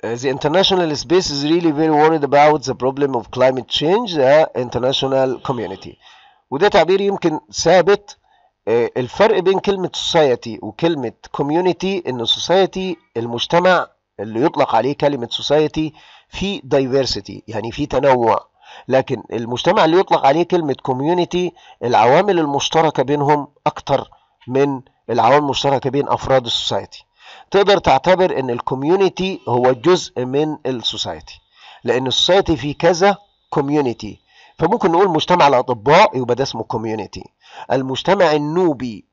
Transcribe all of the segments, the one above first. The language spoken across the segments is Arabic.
Uh, the international space is really very worried about the problem of climate change the international community وده تعبير يمكن ثابت uh, الفرق بين كلمة society وكلمة community ان society المجتمع اللي يطلق عليه كلمة society في diversity يعني في تنوع لكن المجتمع اللي يطلق عليه كلمة community العوامل المشتركة بينهم أكتر من العوامل المشتركة بين أفراد السوسايتي تقدر تعتبر ان الكوميونتي هو جزء من السوسايتي لان السوسايتي فيه كذا كوميونتي فممكن نقول مجتمع الاطباء يبقى ده اسمه كوميونتي المجتمع النوبي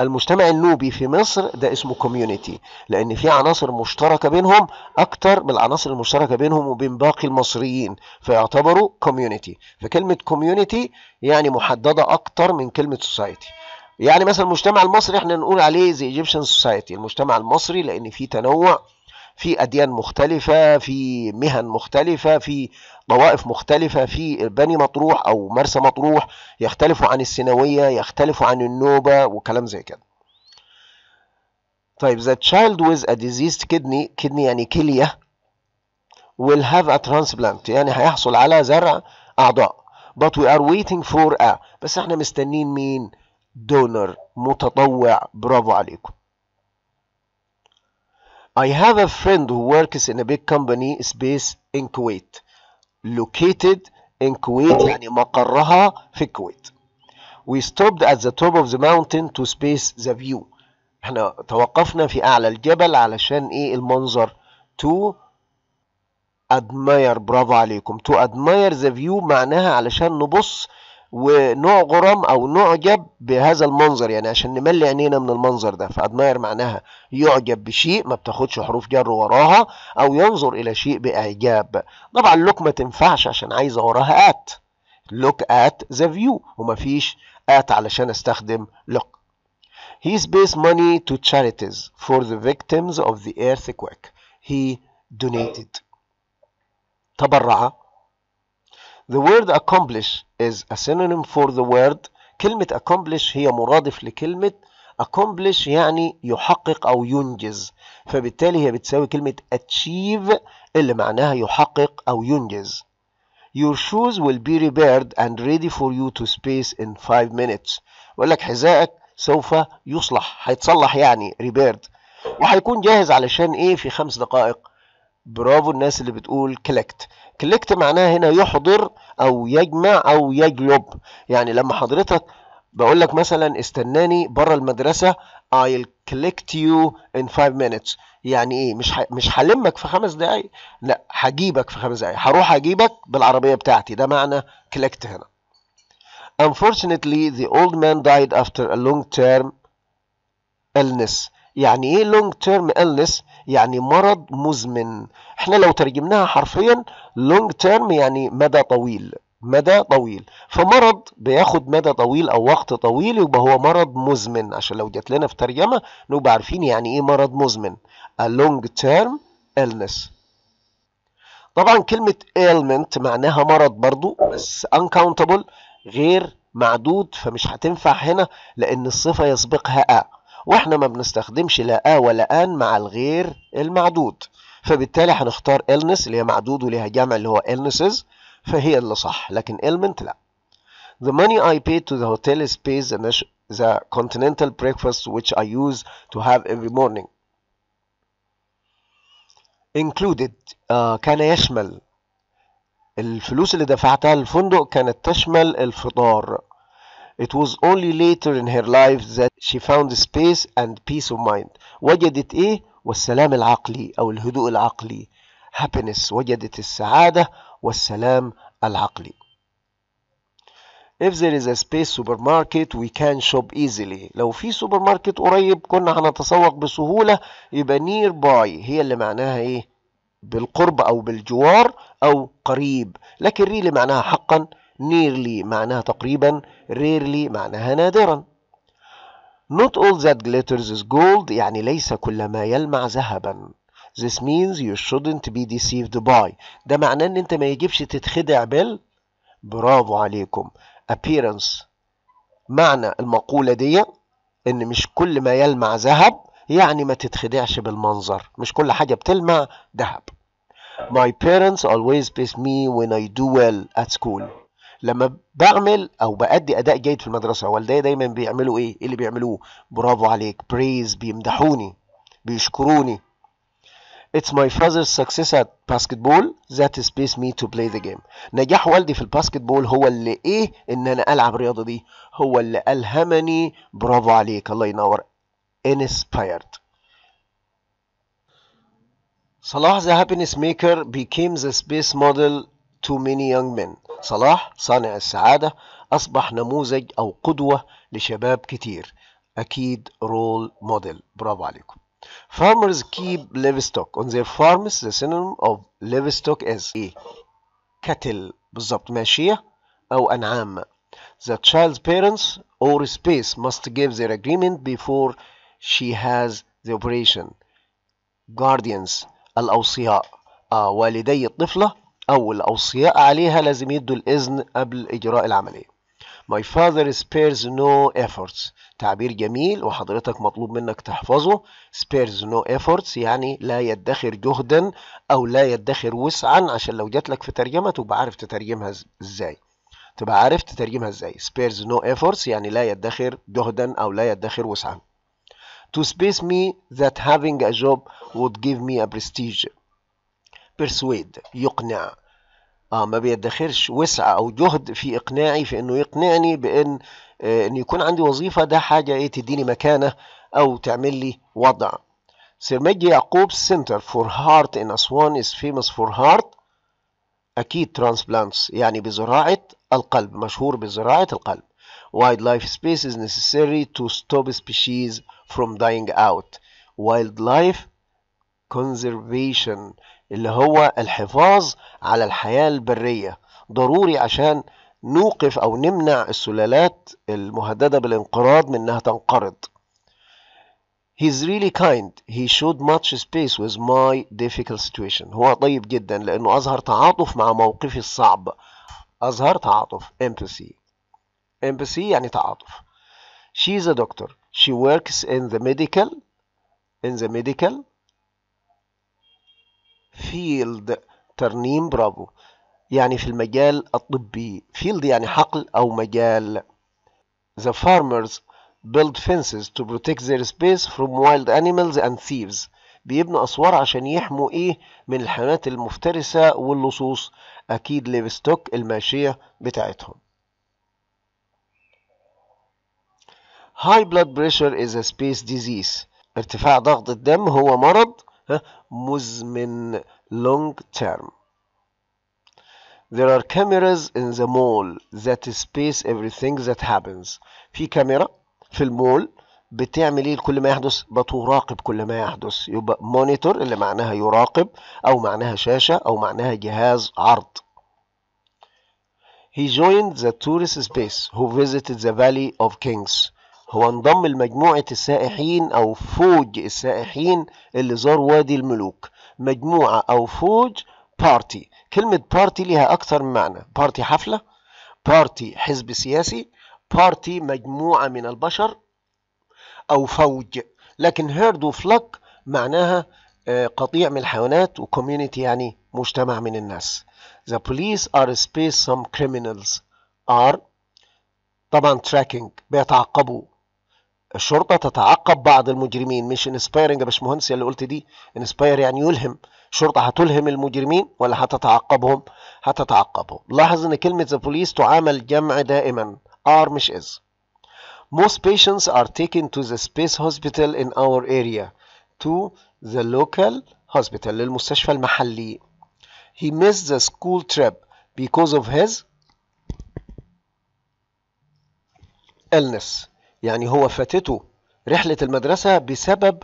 المجتمع النوبي في مصر ده اسمه كوميونتي لان في عناصر مشتركه بينهم اكتر من العناصر المشتركه بينهم وبين باقي المصريين فيعتبروا كوميونتي فكلمه كوميونتي يعني محدده اكتر من كلمه سوسايتي يعني مثلا المجتمع المصري احنا نقول عليه زي ايجيبشن سوسايتي المجتمع المصري لان في تنوع في أديان مختلفة في مهن مختلفة في طوائف مختلفة في بني مطروح أو مرسى مطروح يختلفوا عن السنوية يختلفوا عن النوبة وكلام زي كده طيب the child with a diseased kidney kidney يعني كلية will have a transplant يعني هيحصل على زرع أعضاء but we are waiting for a بس احنا مستنين مين دونر متطوع برافو عليكم I have a friend who works in a big company space in Kuwait located in Kuwait يعني مقرها في الكويت we stopped at the top of the mountain to space the view احنا توقفنا في اعلى الجبل علشان ايه المنظر to admire برافو عليكم to admire the view معناها علشان نبص ونعجرم او نعجب بهذا المنظر يعني عشان نملي عينينا من المنظر ده فادماير معناها يعجب بشيء ما بتاخدش حروف جر وراها او ينظر الى شيء باعجاب طبعا لوك ما تنفعش عشان عايزه وراها ات لوك ات ذا فيو وما فيش ات علشان استخدم لوك he pays money to charities for the victims of the earthquake he donated تبرع the word accomplish is a synonym for the word كلمة accomplish هي مرادف لكلمة accomplish يعني يحقق أو ينجز فبالتالي هي بتساوي كلمة achieve اللي معناها يحقق أو ينجز Your shoes will be repaired and ready for you to space in 5 minutes ولك لك حذائك سوف يصلح هيتصلح يعني repaired وهيكون جاهز علشان ايه في خمس دقائق برافو الناس اللي بتقول كليكت كليكت معناها هنا يحضر او يجمع او يجلب يعني لما حضرتك بقول لك مثلا استناني بره المدرسه I'll collect you in five minutes يعني ايه مش ح... مش هلمك في خمس دقايق لا هجيبك في خمس دقايق هروح اجيبك بالعربيه بتاعتي ده معنى collect هنا Unfortunately the old man died after a long term illness يعني ايه لونج تيرم illness يعني مرض مزمن احنا لو ترجمناها حرفيا لونج تيرم يعني مدى طويل مدى طويل فمرض بياخد مدى طويل او وقت طويل يبقى هو مرض مزمن عشان لو جت لنا في ترجمه نبقى عارفين يعني ايه مرض مزمن a long term illness طبعا كلمه ailment معناها مرض برضو بس uncountable غير معدود فمش هتنفع هنا لان الصفه يسبقها a واحنا ما بنستخدمش لا آ ولا آن مع الغير المعدود فبالتالي هنختار illness اللي هي معدود وليها جمع اللي هو illnesses فهي اللي صح لكن element لا The money I paid to the hotel is pays the, the continental breakfast which I use to have every morning. Included uh, كان يشمل الفلوس اللي دفعتها الفندق كانت تشمل الفطار It was only later in her life that she found space and peace of mind. وجدت إيه؟ والسلام العقلي أو الهدوء العقلي. Happiness. وجدت السعادة والسلام العقلي. If there is a space supermarket we can shop easily. لو في سوبر ماركت قريب كنا هنتسوق بسهولة يبقى nearby هي اللي معناها إيه؟ بالقرب أو بالجوار أو قريب. لكن ريلي معناها حقا nearly معناها تقريبا rarely معناها نادرا Not all that glitters is gold يعني ليس كل ما يلمع ذهبا This means you shouldn't be deceived by ده معناه ان انت ما يجبش تتخدع بال برافو عليكم appearance معنى المقولة دي ان مش كل ما يلمع ذهب يعني ما تتخدعش بالمنظر مش كل حاجة بتلمع ذهب My parents always praise me when I do well at school لما بعمل او بادي اداء جيد في المدرسه والدي دايما بيعملوا إيه؟, ايه اللي بيعملوه برافو عليك بريز بيمدحوني بيشكروني It's my father's success at basketball that space me to play the game. نجاح والدي في الباسكتبول هو اللي ايه ان انا العب الرياضه دي هو اللي الهمني برافو عليك الله ينور inspired. صلاح the happiness maker became the space model to many young men صلاح صانع السعادة أصبح نموذج أو قدوة لشباب كتير أكيد رول موديل برافو عليكم Farmers keep livestock on their farms the synonym of livestock is إيه cattle بالظبط ماشية أو أنعام The child's parents or space must give their agreement before she has the operation guardians الأوصياء آه والدي الطفلة أو الأوصياء عليها لازم يدوا الإذن قبل إجراء العملية My father spares no efforts تعبير جميل وحضرتك مطلوب منك تحفظه spares no efforts يعني لا يدخر جهدا أو لا يدخر وسعا عشان لو جات لك في ترجمة تبقى عارف تترجمها إزاي تبقى عارف تترجمها إزاي spares no efforts يعني لا يدخر جهدا أو لا يدخر وسعا To space me that having a job would give me a prestige بيرسويد يقنع اه ما بيدخرش وسع او جهد في اقناعي في انه يقنعني بان آه ان يكون عندي وظيفة ده حاجة ايه تديني مكانة او تعمل لي وضع سير مجدي يعقوب سنتر فور هارت ان اسوان از فيموس فور هارت اكيد ترانسبلانتس يعني بزراعة القلب مشهور بزراعة القلب وايلد لايف سبيس is necessary to stop species from dying out وايلد لايف conservation اللي هو الحفاظ على الحياة البرية ضروري عشان نوقف أو نمنع السلالات المهددة بالانقراض من إنها تنقرض He's really kind. He showed much space with my difficult situation. هو طيب جدا لأنه أظهر تعاطف مع موقفي الصعب. أظهر تعاطف empathy. Empathy يعني تعاطف. She is a doctor. She works in the medical in the medical فيلد ترنيم برافو يعني في المجال الطبي فيلد يعني حقل أو مجال The farmers build fences to protect their space from wild animals and thieves بيبنوا أسوار عشان يحموا إيه من الحيوانات المفترسة واللصوص أكيد ليفستوك الماشية بتاعتهم High blood pressure is a space disease ارتفاع ضغط الدم هو مرض مزمن long term There are cameras in the mall that space everything that happens في كاميرا في المول بتعمل ايه لكل ما يحدث بتراقب كل ما يحدث يبقى مونيتور اللي معناها يراقب او معناها شاشة او معناها جهاز عرض He joined the tourist space who visited the Valley of Kings هو انضم لمجموعة السائحين أو فوج السائحين اللي زار وادي الملوك مجموعة أو فوج بارتي كلمة بارتي ليها أكثر من معنى بارتي حفلة بارتي حزب سياسي بارتي مجموعة من البشر أو فوج لكن هيرد وفلك معناها آه، قطيع من الحيوانات وكوميونيتي يعني مجتمع من الناس The police are space some criminals are طبعا tracking بيتعقبوا الشرطه تتعقب بعض المجرمين مش انسبايرنج يا باشمهندس اللي قلت دي انسباير يعني يلهم الشرطه هتلهم المجرمين ولا هتتعقبهم هتتعقبهم لاحظ ان كلمه ذا بوليس تعامل جمع دائما ار مش از most patients are taken to the space hospital in our area to the local hospital للمستشفى المحلي he missed the school trip because of his illness يعني هو فاتته رحلة المدرسة بسبب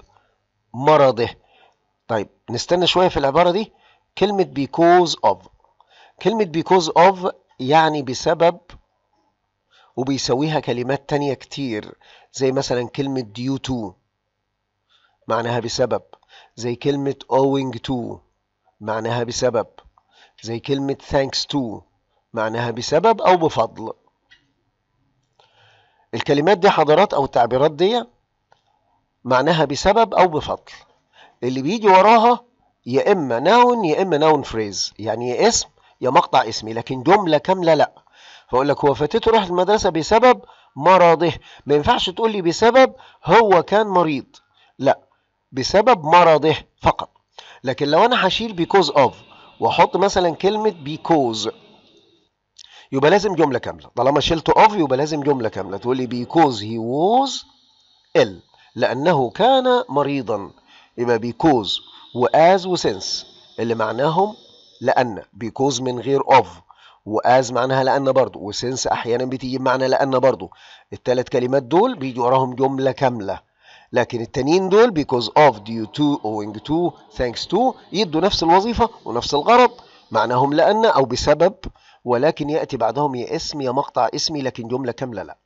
مرضه طيب نستنى شوية في العبارة دي كلمة because of كلمة because of يعني بسبب وبيساويها كلمات تانية كتير زي مثلا كلمة due to معناها بسبب زي كلمة owing to معناها بسبب زي كلمة thanks to معناها بسبب أو بفضل الكلمات دي حضارات او التعبيرات دي معناها بسبب او بفضل اللي بيجي وراها يا اما ناون يا اما ناون فريز يعني يا اسم يا مقطع اسمي لكن جمله كامله لا فاقول لك هو فاتته راح المدرسه بسبب مرضه ما ينفعش تقول لي بسبب هو كان مريض لا بسبب مرضه فقط لكن لو انا هشيل بيكوز اوف واحط مثلا كلمه بيكوز يبقى لازم جمله كامله طالما شلت اوف يبقى لازم جمله كامله تقول لي بيكوز هي ووز ال لانه كان مريضا يبقى بيكوز واز وسنس اللي معناهم لان بيكوز من غير اوف واز معناها لان برضه وسنس احيانا بتيجي بمعنى لان برضه الثلاث كلمات دول بيجي وراهم جمله كامله لكن التانيين دول because of due to owing to thanks to يدوا نفس الوظيفه ونفس الغرض معناهم لان او بسبب ولكن يأتي بعدهم يا اسم يا مقطع اسمي لكن جملة كاملة لا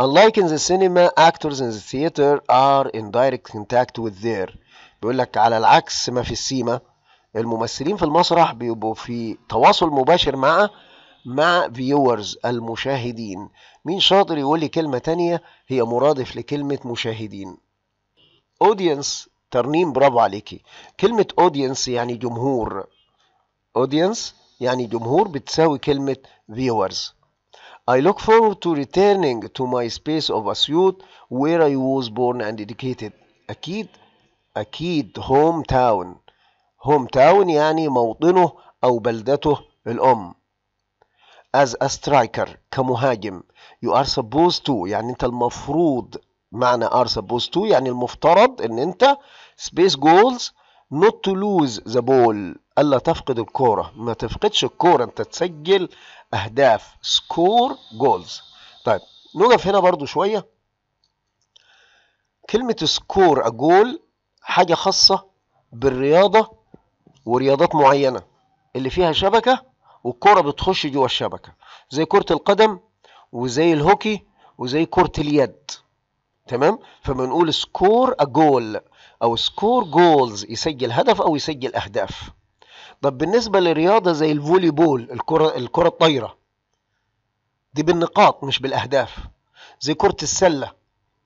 Unlike in the cinema, actors in the theater are in direct contact with their بيقول لك على العكس ما في السيما الممثلين في المسرح بيبقوا في تواصل مباشر مع مع فيورز المشاهدين مين شاطر يقول لي كلمة تانية هي مرادف لكلمة مشاهدين audience ترنيم برافو عليكي كلمة audience يعني جمهور audience يعني جمهور بتساوي كلمة viewers I look forward to returning to my space of a suit where I was born and educated أكيد أكيد hometown hometown يعني موطنه أو بلدته الأم as a striker كمهاجم you are supposed to يعني أنت المفروض معنى are supposed to يعني المفترض أن أنت space goals not to lose the ball الا تفقد الكوره ما تفقدش الكوره انت تسجل اهداف سكور جولز طيب نقف هنا برضو شويه كلمه سكور اجول حاجه خاصه بالرياضه ورياضات معينه اللي فيها شبكه والكوره بتخش جوه الشبكه زي كره القدم وزي الهوكي وزي كره اليد تمام فبنقول score سكور اجول او سكور جولز يسجل هدف او يسجل اهداف طب بالنسبه لرياضه زي الفولي بول الكره الكره الطايره دي بالنقاط مش بالاهداف زي كره السله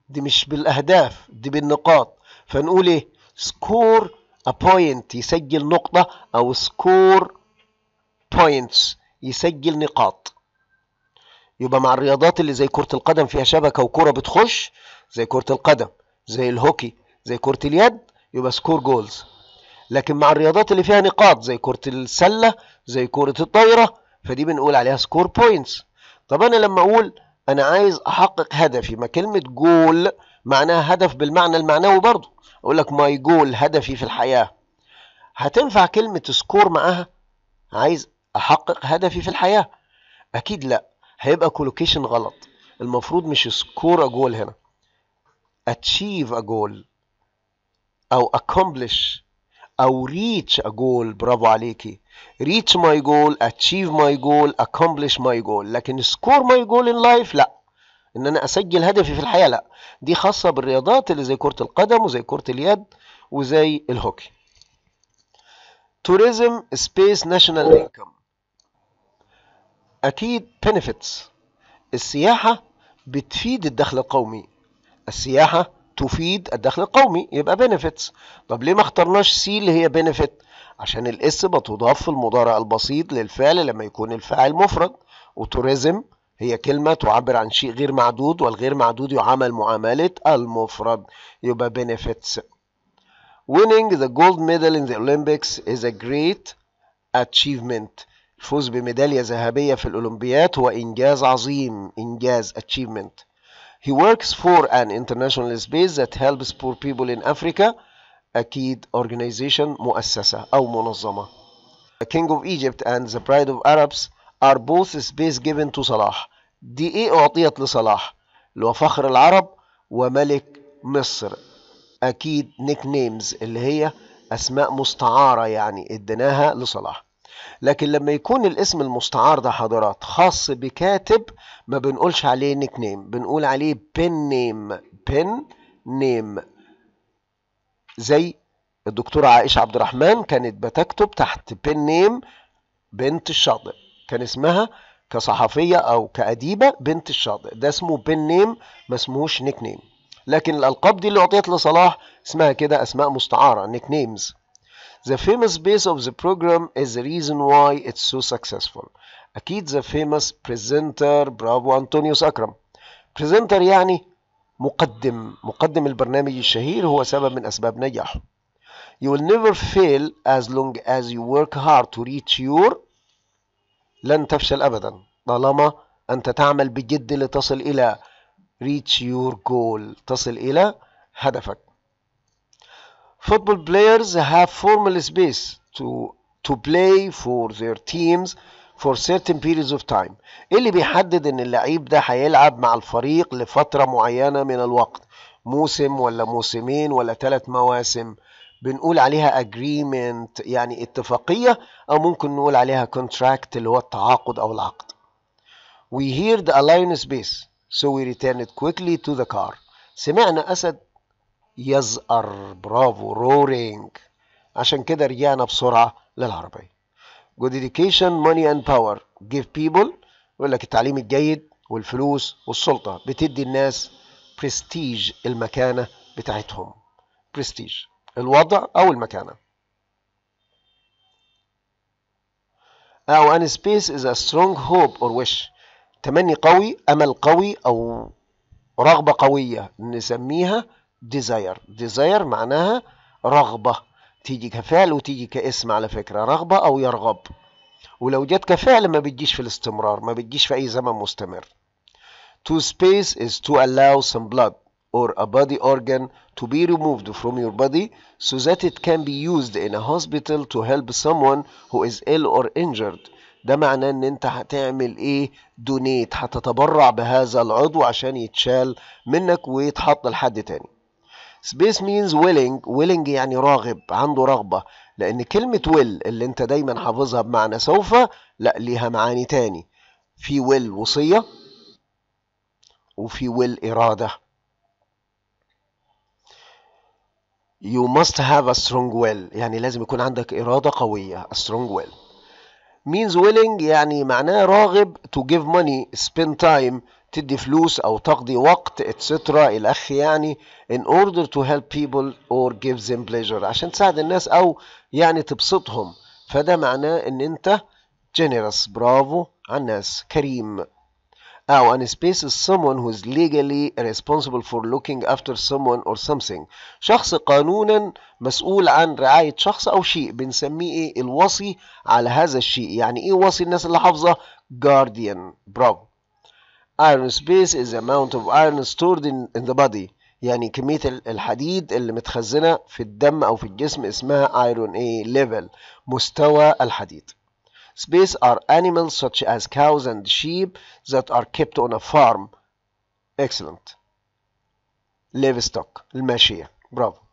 دي مش بالاهداف دي بالنقاط فنقول ايه سكور بوينت يسجل نقطه او سكور بوينتس يسجل نقاط يبقى مع الرياضات اللي زي كره القدم فيها شبكه وكره بتخش زي كره القدم زي الهوكي زي كرة اليد يبقى سكور جولز لكن مع الرياضات اللي فيها نقاط زي كرة السلة زي كرة الطايرة فدي بنقول عليها سكور بوينتس طب أنا لما أقول أنا عايز أحقق هدفي ما كلمة جول معناها هدف بالمعنى المعنوي برضه أقول لك ماي جول هدفي في الحياة هتنفع كلمة سكور معاها عايز أحقق هدفي في الحياة أكيد لأ هيبقى كولوكيشن غلط المفروض مش سكور أجول هنا أتشيف أجول او accomplish او reach a goal برافو عليكي reach my goal achieve my goal accomplish my goal لكن score my goal in life لا ان انا اسجل هدفي في الحياه لا دي خاصه بالرياضات اللي زي كره القدم وزي كره اليد وزي الهوكي توريزم سبيس ناشونال انكم اكيد بنفيتس السياحه بتفيد الدخل القومي السياحه تفيد الدخل القومي يبقى benefits طب ليه ما اخترناش سي اللي هي benefit عشان الاس بتضاف في المضارع البسيط للفعل لما يكون الفاعل مفرد وتوريزم هي كلمة تعبر عن شيء غير معدود والغير معدود يعامل معاملة المفرد يبقى benefits winning the gold medal in the Olympics is a great achievement الفوز بميدالية ذهبية في الأولمبياد هو إنجاز عظيم إنجاز achievement He works for an international space that helps poor people in Africa أكيد organization مؤسسة أو منظمة The King of Egypt and the Pride of Arabs are both space given to صلاح دي إيه أعطيت لصلاح اللي هو فخر العرب وملك مصر أكيد نيك نيمز اللي هي أسماء مستعارة يعني اديناها لصلاح لكن لما يكون الاسم المستعار ده حضرات خاص بكاتب ما بنقولش عليه نيك نيم بنقول عليه بن نيم بن نيم زي الدكتورة عائشة عبد الرحمن كانت بتكتب تحت بن نيم بنت الشاطئ كان اسمها كصحفية أو كأديبة بنت الشاطئ ده اسمه بن نيم ما اسمهوش نيك نيم لكن الألقاب دي اللي أعطيت لصلاح اسمها كده أسماء مستعارة نيك نيمز The famous base of the program is the reason why it's so successful. أكيد the famous presenter برافو أنطونيوس أكرم. presenter يعني مقدم مقدم البرنامج الشهير هو سبب من أسباب نجاحه. You will never fail as long as you work hard to reach your لن تفشل أبدا طالما أنت تعمل بجد لتصل إلى reach your goal تصل إلى هدفك Football players have formal space to to play for their teams for certain periods of time اللي بيحدد ان اللعيب ده هيلعب مع الفريق لفترة معينة من الوقت موسم ولا موسمين ولا ثلاث مواسم بنقول عليها agreement يعني اتفاقية او ممكن نقول عليها contract اللي هو التعاقد او العقد we hear the alliance base so we return it quickly to the car سمعنا اسد يزقر برافو رورينج عشان كده رجعنا بسرعة للعربية good education money and power give people يقول لك التعليم الجيد والفلوس والسلطة بتدي الناس برستيج المكانة بتاعتهم برستيج الوضع أو المكانة أو أن space is a strong hope or wish تمني قوي أمل قوي أو رغبة قوية نسميها ديزاير ديزاير معناها رغبة تيجي كفعل وتيجي كاسم على فكرة رغبة أو يرغب ولو جت كفعل ما بتجيش في الاستمرار ما بتجيش في أي زمن مستمر To space is to allow some blood or a body organ to be removed from your body so that it can be used in a hospital to help someone who is ill or injured ده معناه ان انت هتعمل ايه دونيت هتتبرع بهذا العضو عشان يتشال منك ويتحط لحد تاني سبيس مينز ويلينج ويلينج يعني راغب عنده رغبة لأن كلمة ويل اللي أنت دايما حافظها بمعنى سوف لا ليها معاني تاني في ويل وصية وفي ويل إرادة You must have a strong will يعني لازم يكون عندك إرادة قوية a strong will means willing يعني معناه راغب to give money spend time تدي فلوس او تقضي وقت اتسترا الاخ يعني in order to help people or give them pleasure عشان تساعد الناس او يعني تبسطهم فده معناه ان انت generous برافو على الناس كريم أو ان space is someone who is legally responsible for looking after someone or something شخص قانونا مسؤول عن رعاية شخص أو شيء بنسميه إيه الوصي على هذا الشيء يعني إيه وصي الناس اللي حافظة guardian برافو iron space is the amount of iron stored in, in the body يعني كمية الحديد اللي متخزنة في الدم أو في الجسم اسمها iron A level مستوى الحديد Space are animals such as cows and sheep that are kept on a farm excellent livestock الماشية برافو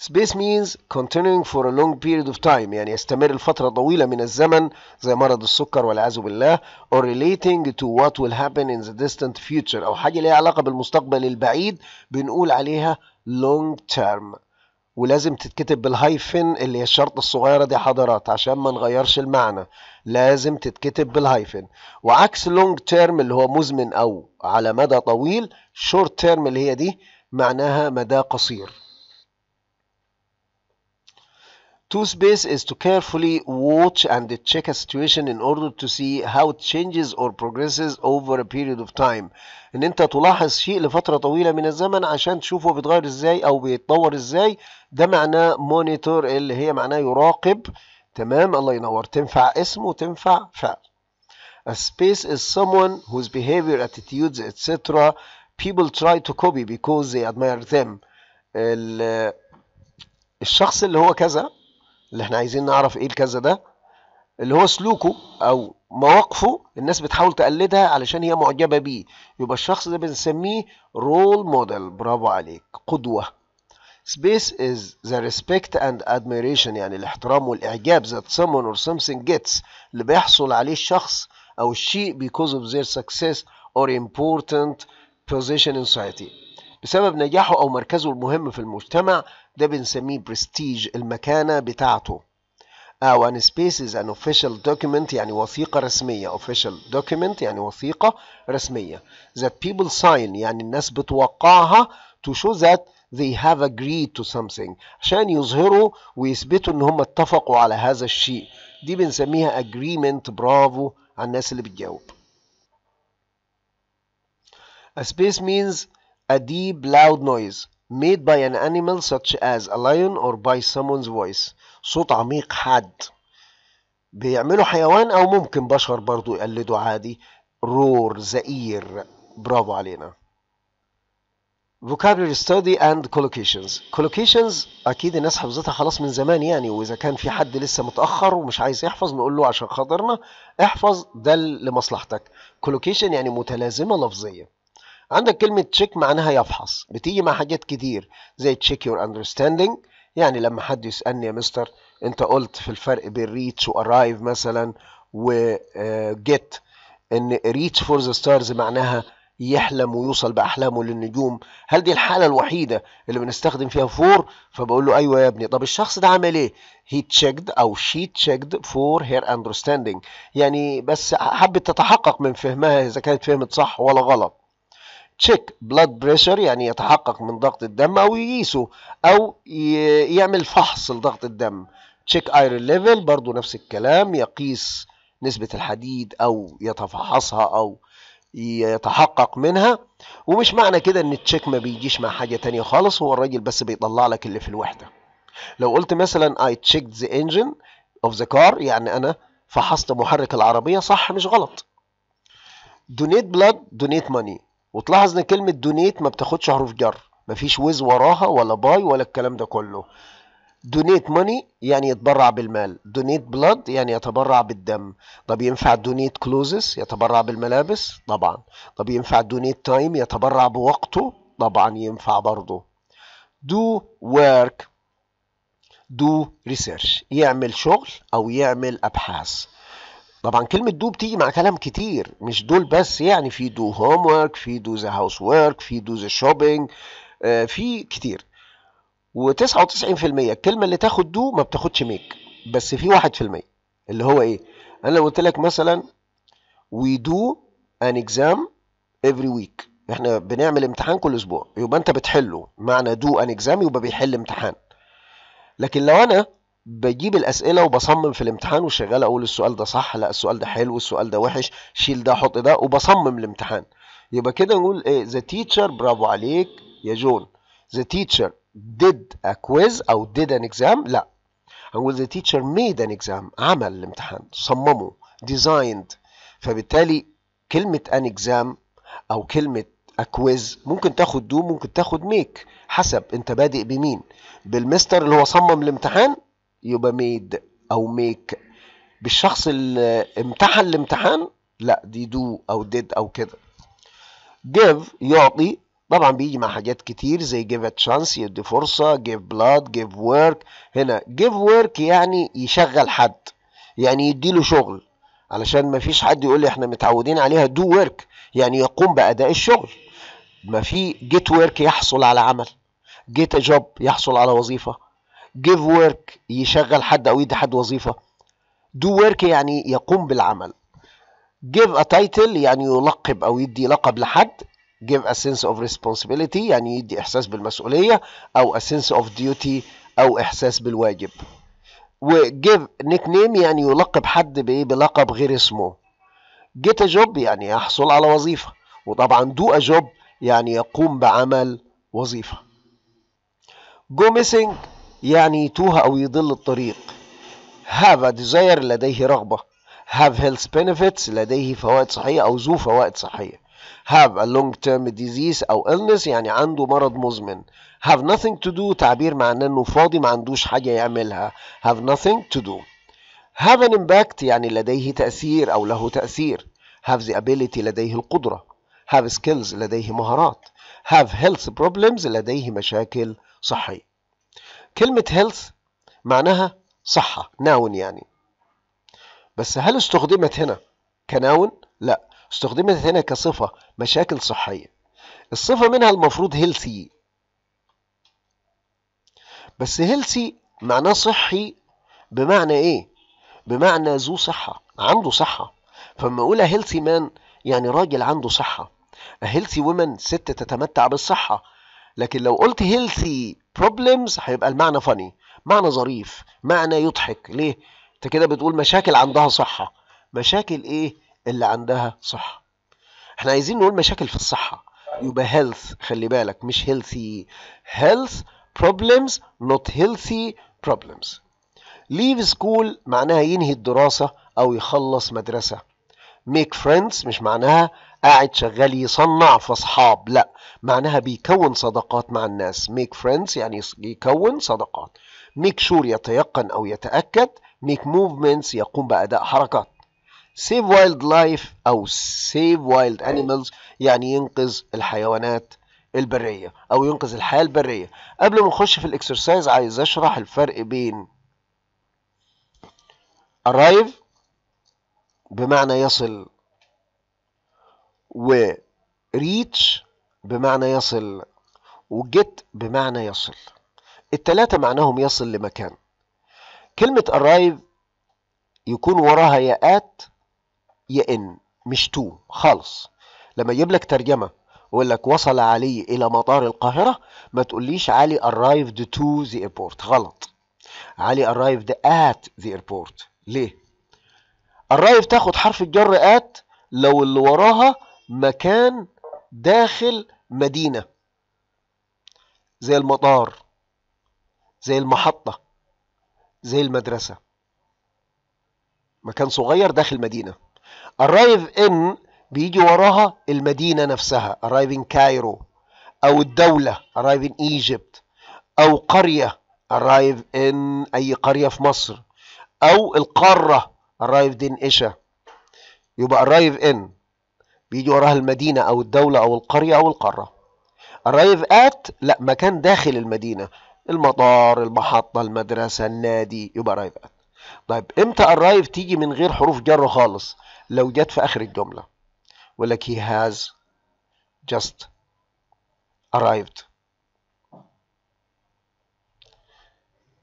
space means continuing for a long period of time يعني يستمر لفترة طويلة من الزمن زي مرض السكر والعياذ بالله or relating to what will happen in the distant future أو حاجة ليها علاقة بالمستقبل البعيد بنقول عليها long term ولازم تتكتب بالهايفن اللي هي الشرطة الصغيرة دي حضرات عشان ما نغيرش المعنى لازم تتكتب بالهايفن وعكس long term اللي هو مزمن أو على مدى طويل short term اللي هي دي معناها مدى قصير Toothpaste is to carefully watch and check a situation in order to see how it changes or progresses over a period of time ان انت تلاحظ شيء لفترة طويلة من الزمن عشان تشوفه بيتغير ازاي او بيتطور ازاي ده معناه مونيتور اللي هي معناه يراقب تمام الله ينور تنفع اسم وتنفع فعل A space is someone whose behavior, attitudes, etc. people try to copy because they admire them. الشخص اللي هو كذا اللي احنا عايزين نعرف ايه الكذا ده اللي هو سلوكه او مواقفه الناس بتحاول تقلدها علشان هي معجبة بيه يبقى الشخص ده بنسميه رول موديل برافو عليك قدوة space is the respect and admiration يعني الاحترام والإعجاب that someone or something gets اللي بيحصل عليه الشخص أو الشيء because of their success or important position in society بسبب نجاحه أو مركزه المهم في المجتمع ده بنسميه برستيج المكانة بتاعته او آه، ان space is an official document يعني وثيقة رسمية official document يعني وثيقة رسمية that people sign يعني الناس بتوقعها to show that they have agreed to something عشان يظهروا ويثبتوا ان هم اتفقوا على هذا الشيء دي بنسميها agreement برافو على الناس اللي بتجاوب a space means a deep loud noise made by an animal such as a lion or by someone's voice صوت عميق حاد بيعملوا حيوان او ممكن بشر برضو يقلدوا عادي رور زئير برافو علينا vocabulary study and collocations collocations اكيد الناس حفظتها خلاص من زمان يعني واذا كان في حد لسه متاخر ومش عايز يحفظ نقول له عشان خاطرنا احفظ ده لمصلحتك collocation يعني متلازمه لفظيه عندك كلمة تشيك معناها يفحص بتيجي مع حاجات كتير زي تشيك يور اندرستاندينج يعني لما حد يسألني يا مستر انت قلت في الفرق بين ريتش وارايف مثلا وجيت آه، ان ريتش فور ذا ستارز معناها يحلم ويوصل باحلامه للنجوم هل دي الحاله الوحيده اللي بنستخدم فيها فور فبقول له ايوه يا ابني طب الشخص ده عمل ايه هي تشيكد او شي تشيكد فور هير اندرستاندينج يعني بس حبت تتحقق من فهمها اذا كانت فهمت صح ولا غلط تشيك بلاد بريشر يعني يتحقق من ضغط الدم او يقيسه او يعمل فحص لضغط الدم تشيك ايرون ليفل برضه نفس الكلام يقيس نسبة الحديد او يتفحصها او يتحقق منها ومش معنى كده ان التشيك ما بيجيش مع حاجة تانية خالص هو الراجل بس بيطلع لك اللي في الوحدة لو قلت مثلا I checked the engine of the car يعني انا فحصت محرك العربية صح مش غلط donate blood donate money وتلاحظ ان كلمه دونيت ما بتاخدش حروف جر مفيش ويز وراها ولا باي ولا الكلام ده كله دونيت ماني يعني يتبرع بالمال دونيت بلاد يعني يتبرع بالدم طب ينفع دونيت كلوزس يتبرع بالملابس طبعا طب ينفع دونيت تايم يتبرع بوقته طبعا ينفع برضه دو ورك دو ريسيرش يعمل شغل او يعمل ابحاث طبعا كلمة دو بتيجي مع كلام كتير مش دول بس يعني في دو هوم ورك في دو ذا هاوس ورك في دو ذا شوبينج في كتير و99% الكلمة اللي تاخد دو ما بتاخدش ميك بس في 1% اللي هو ايه انا لو قلت لك مثلا وي دو ان اكزام افري ويك احنا بنعمل امتحان كل اسبوع يبقى انت بتحله معنى دو ان اكزام يبقى بيحل امتحان لكن لو انا بجيب الاسئله وبصمم في الامتحان وشغال اقول السؤال ده صح لا السؤال ده حلو السؤال ده وحش شيل ده حط ده وبصمم الامتحان يبقى كده نقول ايه ذا تيتشر برافو عليك يا جون ذا تيتشر ديد ا كويز او ديد ان اكزام لا هنقول ذا تيتشر ميد ان اكزام عمل الامتحان صممه ديزايند فبالتالي كلمة ان اكزام أو كلمة اكويز ممكن تاخد دو ممكن تاخد ميك حسب أنت بادئ بمين بالمستر اللي هو صمم الامتحان يبقى ميد او ميك بالشخص اللي امتحن الامتحان لا دي دو او ديد او كده جيف يعطي طبعا بيجي مع حاجات كتير زي جيف تشانس يدي فرصة جيف بلاد جيف ورك هنا جيف ورك يعني يشغل حد يعني يديله شغل علشان ما فيش حد يقول لي احنا متعودين عليها دو ورك يعني يقوم بأداء الشغل ما في جيت ورك يحصل على عمل جيت ا جوب يحصل على وظيفة جيف ورك يشغل حد او يدي حد وظيفه دو ورك يعني يقوم بالعمل جيف ا تايتل يعني يلقب او يدي لقب لحد جيف ا سنس اوف ريسبونسبيلتي يعني يدي إحساس بالمسؤولية أو ا سنس اوف ديوتي أو إحساس بالواجب و نيك نيم يعني يلقب حد بإيه بلقب غير اسمه جيت ا جوب يعني يحصل على وظيفة وطبعا دو ا جوب يعني يقوم بعمل وظيفة جو ميسينج يعني يتوه أو يضل الطريق have a desire لديه رغبة have health benefits لديه فوائد صحية أو ذو فوائد صحية have a long term disease أو illness يعني عنده مرض مزمن have nothing to do تعبير مع انه فاضي ما عندوش حاجة يعملها have nothing to do have an impact يعني لديه تأثير أو له تأثير have the ability لديه القدرة have skills لديه مهارات have health problems لديه مشاكل صحية كلمة health معناها صحة ناون يعني بس هل استخدمت هنا كناون؟ لا استخدمت هنا كصفة مشاكل صحية الصفة منها المفروض هيلثي بس هيلثي معناه صحي بمعنى ايه؟ بمعنى ذو صحة عنده صحة فلما اقول هيلثي مان يعني راجل عنده صحة هيلثي ومن ست تتمتع بالصحة لكن لو قلت هيلثي problems هيبقى المعنى funny معنى ظريف معنى يضحك ليه انت كده بتقول مشاكل عندها صحه مشاكل ايه اللي عندها صحه احنا عايزين نقول مشاكل في الصحه يبقى health خلي بالك مش healthy health problems not healthy problems leave school معناها ينهي الدراسة أو يخلص مدرسة make friends مش معناها قاعد شغال يصنع في اصحاب لا معناها بيكون صداقات مع الناس ميك فريندز يعني يكون صداقات ميك sure يتيقن او يتاكد ميك موفمنتس يقوم باداء حركات سيف وايلد لايف او سيف وايلد animals يعني ينقذ الحيوانات البريه او ينقذ الحياه البريه قبل ما نخش في الاكسرسايز عايز اشرح الفرق بين arrive بمعنى يصل وريتش بمعنى يصل وجيت بمعنى يصل التلاتة معناهم يصل لمكان كلمة arrive يكون وراها يا at يا ان مش تو خالص لما يجيب لك ترجمة ويقول لك وصل علي إلى مطار القاهرة ما تقوليش علي arrived to the airport غلط علي arrived at the airport ليه؟ arrive تاخد حرف الجر at لو اللي وراها مكان داخل مدينة زي المطار زي المحطة زي المدرسة مكان صغير داخل مدينة arrive in بيجي وراها المدينة نفسها arrive in كايرو أو الدولة arrive in Egypt أو قرية arrive in أي قرية في مصر أو القارة arrived in إيشا يبقى arrive in بيجي وراها المدينة أو الدولة أو القرية أو القارة أرايف آت لا مكان داخل المدينة المطار المحطة المدرسة النادي يبقى أرايف آت. طيب امتى أرايف تيجي من غير حروف جر خالص لو جت في آخر الجملة يقول هي هاز جاست أرايفد.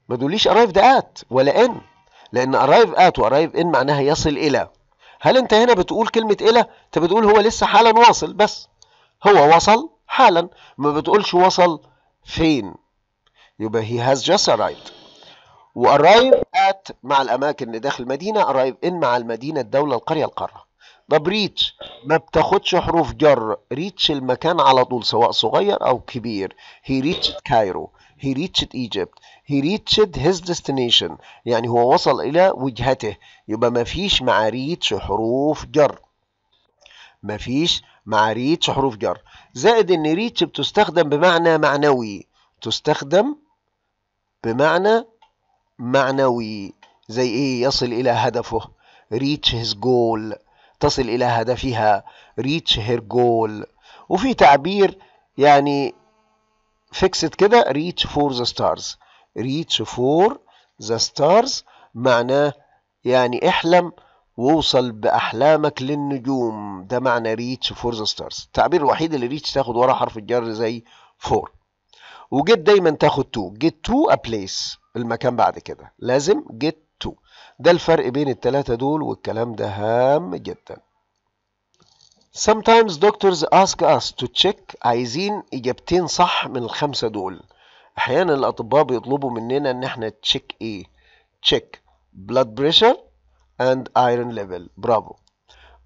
ما تقوليش أرايف آت ولا إن لأن أرايف آت وأرايف إن معناها يصل إلى هل انت هنا بتقول كلمة إلى انت بتقول هو لسه حالا واصل بس هو وصل حالا ما بتقولش وصل فين يبقى he has just arrived وarrive at مع الأماكن اللي داخل المدينة arrive in مع المدينة الدولة القرية القارة طب ريتش ما بتاخدش حروف جر ريتش المكان على طول سواء صغير أو كبير he reached Cairo he reached Egypt he reached his destination يعني هو وصل إلى وجهته يبقى ما فيش مع reach حروف جر ما فيش مع reach حروف جر زائد إن ريتش بتستخدم بمعنى معنوي تستخدم بمعنى معنوي زي إيه يصل إلى هدفه reach his goal تصل إلى هدفها reach her goal وفي تعبير يعني فيكسد كده reach for the stars reach for the stars معناه يعني احلم ووصل بأحلامك للنجوم ده معنى ريتش فور ذا ستارز التعبير الوحيد اللي ريتش تاخد وراه حرف الجر زي فور وجيت دايما تاخد تو get تو ا بليس المكان بعد كده لازم get تو ده الفرق بين التلاتة دول والكلام ده هام جدا Sometimes doctors ask us to check عايزين إجابتين صح من الخمسة دول احيانا الاطباء بيطلبوا مننا ان احنا تشيك ايه تشيك blood pressure and iron level برافو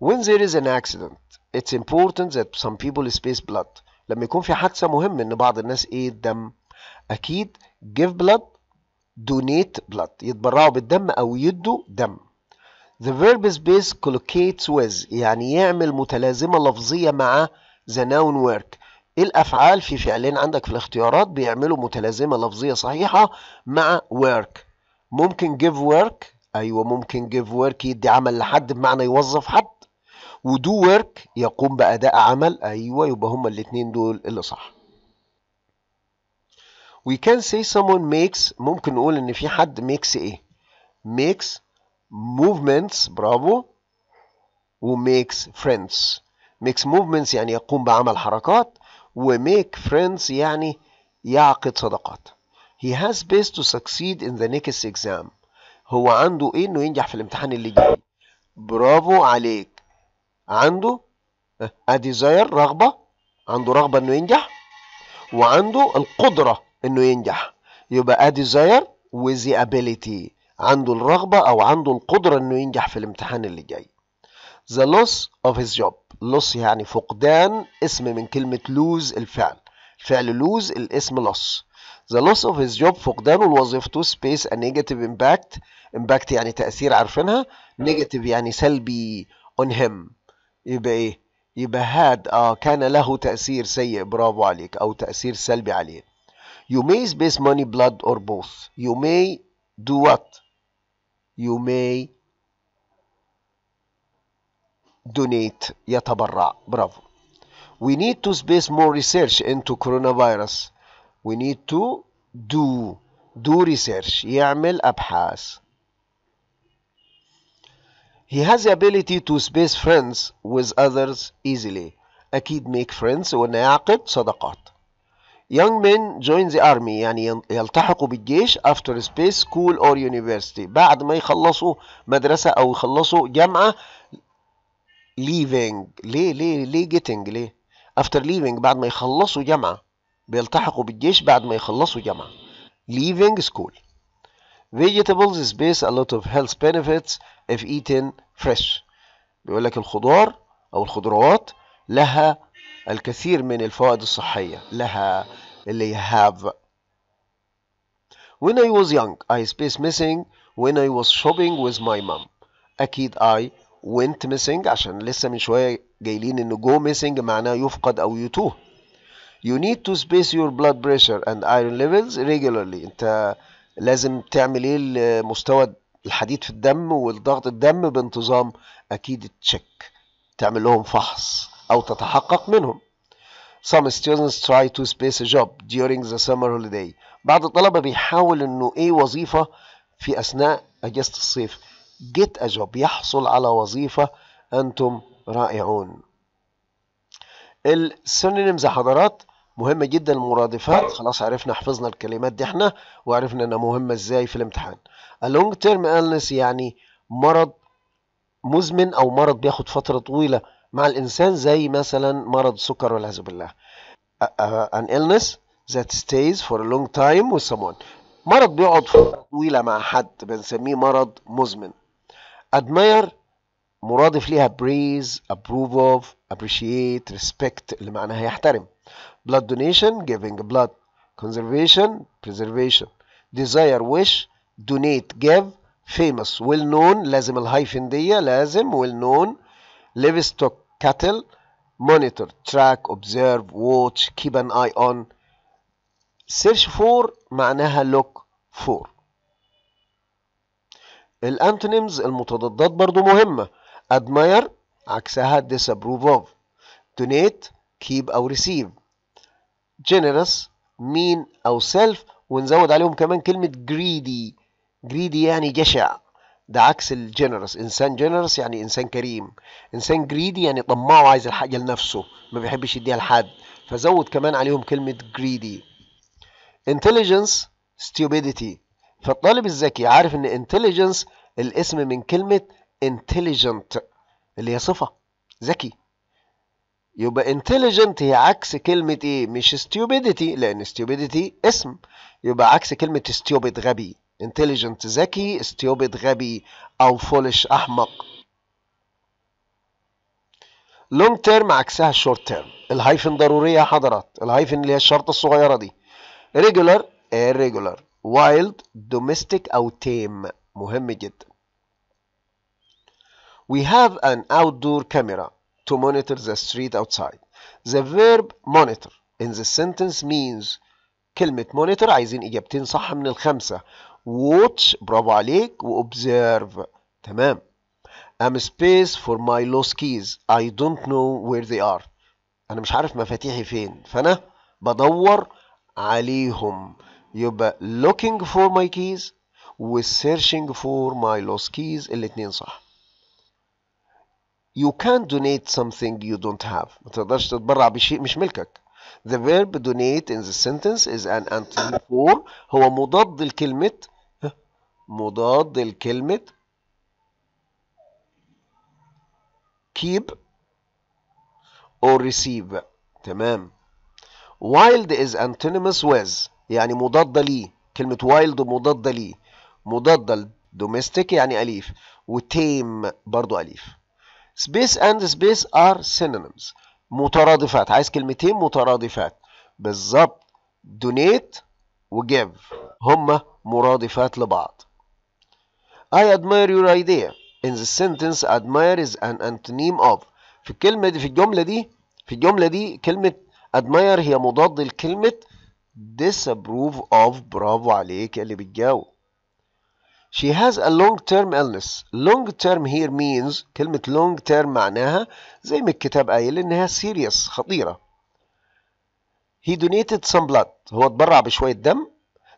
when there is an accident it's important that some people space blood لما يكون في حادثه مهم ان بعض الناس ايه الدم اكيد give blood donate blood يتبرعوا بالدم او يدوا دم the verb space collocates with يعني يعمل متلازمه لفظيه مع the noun work إيه الأفعال في فعلين عندك في الاختيارات بيعملوا متلازمة لفظية صحيحة مع work ممكن give work أيوة ممكن give work يدي عمل لحد بمعنى يوظف حد ودو work يقوم بأداء عمل أيوة يبقى هما الاثنين دول اللي صح وي كان سي سمون ميكس ممكن نقول إن في حد ميكس إيه ميكس موفمنتس برافو وميكس فريندز ميكس موفمنتس يعني يقوم بعمل حركات وميك فريندز يعني يعقد صداقات he has best to succeed in the next exam هو عنده ايه انه ينجح في الامتحان اللي جاي برافو عليك عنده a desire رغبه عنده رغبه انه ينجح وعنده القدره انه ينجح يبقى a desire with the ability عنده الرغبه او عنده القدره انه ينجح في الامتحان اللي جاي the loss of his job لص يعني فقدان اسم من كلمة lose الفعل الفعل lose الاسم loss the loss of his job فقدانه لوظيفته space a negative impact impact يعني تأثير عارفينها negative يعني سلبي on him يبقى ايه يبقى هاد اه كان له تأثير سيء برافو عليك أو تأثير سلبي عليه you may space money blood or both you may do what you may donate يتبرع برافو we need to space more research into coronavirus we need to do do research يعمل أبحاث he has the ability to space friends with others easily أكيد make friends وأنه يعقد صداقات young men join the army يعني يلتحقوا بالجيش after space school or university بعد ما يخلصوا مدرسة أو يخلصوا جامعة leaving ليه ليه ليه getting ليه after leaving بعد ما يخلصوا جامعة بيلتحقوا بالجيش بعد ما يخلصوا جامعة leaving school vegetables space a lot of health benefits if eaten fresh بيقول لك الخضار أو الخضروات لها الكثير من الفوائد الصحية لها اللي have When I was young I space missing when I was shopping with my mom أكيد I went missing عشان لسه من شوية جايلين إن go missing معناه يفقد أو يتوه you need to space your blood pressure and iron levels regularly أنت لازم تعمل إيه لمستوى الحديد في الدم والضغط الدم بانتظام أكيد تشيك تعمل لهم فحص أو تتحقق منهم Some students try to space a job during the summer holiday بعض الطلبة بيحاول إنه إيه وظيفة في أثناء أجازة الصيف جيت أجوب يحصل على وظيفة أنتم رائعون السينونيمز يا حضرات مهمة جدا المرادفات خلاص عرفنا حفظنا الكلمات دي احنا وعرفنا انها مهمة ازاي في الامتحان اللونج تيرم إلنس يعني مرض مزمن او مرض بياخد فترة طويلة مع الانسان زي مثلا مرض السكر والعياذ بالله an illness that stays for a long time with someone مرض بيقعد فترة طويلة مع حد بنسميه مرض مزمن admire مرادف ليها praise approve of appreciate respect اللي معناها يحترم blood donation giving blood conservation preservation desire wish donate give famous well known لازم الهايفن دية لازم well known livestock cattle monitor track observe watch keep an eye on search for معناها look for الانتونيمز المتضادات برضو مهمة ادماير عكسها disapprove of donate keep أو receive generous mean أو self ونزود عليهم كمان كلمة greedy greedy يعني جشع ده عكس الجنرس انسان جنرس يعني انسان كريم انسان جريدي يعني طماع وعايز الحاجه لنفسه ما بيحبش يديها لحد فزود كمان عليهم كلمه جريدي intelligence stupidity فالطالب الذكي عارف ان انتليجنس الاسم من كلمة انتليجنت اللي هي صفة ذكي يبقى انتليجنت هي عكس كلمة ايه مش stupidity لان stupidity اسم يبقى عكس كلمة stupid غبي انتليجنت ذكي stupid غبي او فولش احمق لونج تيرم عكسها short تيرم الهايفن ضرورية يا حضرات الهايفن اللي هي الشرطة الصغيرة دي regular ايه Wild, domestic أو tame مهم جدا We have an outdoor camera to monitor the street outside The verb monitor in the sentence means كلمة monitor عايزين إجابتين صح من الخمسة watch برافو عليك و observe تمام I'm space for my lost keys I don't know where they are أنا مش عارف مفاتيحي فين فأنا بدور عليهم يبقى looking for my keys و searching for my lost keys الاتنين صح you can not donate something you don't have ما تقدرش تتبرع بشيء مش ملكك the verb donate in the sentence is an antonym for هو مضاد الكلمة مضاد الكلمة keep or receive تمام wild is antonymous with يعني مضادة ليه كلمة وايلد مضادة ليه مضادة لدوميستيك يعني أليف وتيم برضو أليف سبيس أند سبيس آر synonyms مترادفات عايز كلمتين مترادفات بالظبط دونيت وجيف هما مرادفات لبعض I admire your idea in the sentence admire is an antonym of في الكلمة دي في الجملة دي في الجملة دي كلمة admire هي مضاد لكلمة disapprove of برافو عليك اللي بتجاوب She has a long-term illness. Long-term here means كلمة long-term معناها زي ما الكتاب قايل إنها serious خطيرة. He donated some blood. هو اتبرع بشوية دم.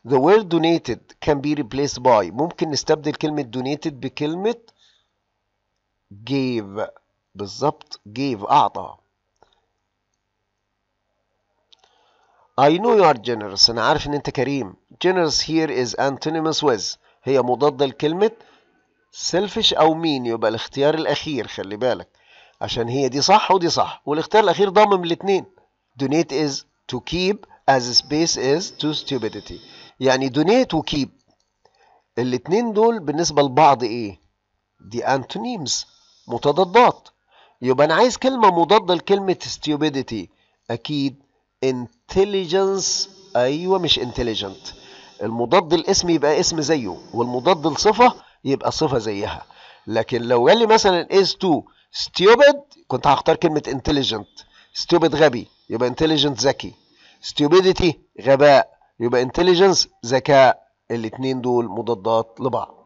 The word donated can be replaced by ممكن نستبدل كلمة donated بكلمة gave بالظبط gave أعطى. I know you are generous أنا عارف إن أنت كريم generous here is antonymous with هي مضادة لكلمة selfish أو mean يبقى الاختيار الأخير خلي بالك عشان هي دي صح ودي صح والاختيار الأخير ضامن الاتنين donate is to keep as space is to stupidity يعني donate وkeep. الاتنين دول بالنسبة لبعض إيه؟ دي antonyms متضادات يبقى أنا عايز كلمة مضادة لكلمة stupidity أكيد intelligence ايوه مش intelligent المضاد الاسم يبقى اسم زيه والمضاد الصفه يبقى صفه زيها لكن لو قال لي مثلا is to stupid كنت هختار كلمه intelligent stupid غبي يبقى intelligent ذكي stupidity غباء يبقى intelligence ذكاء الاثنين دول مضادات لبعض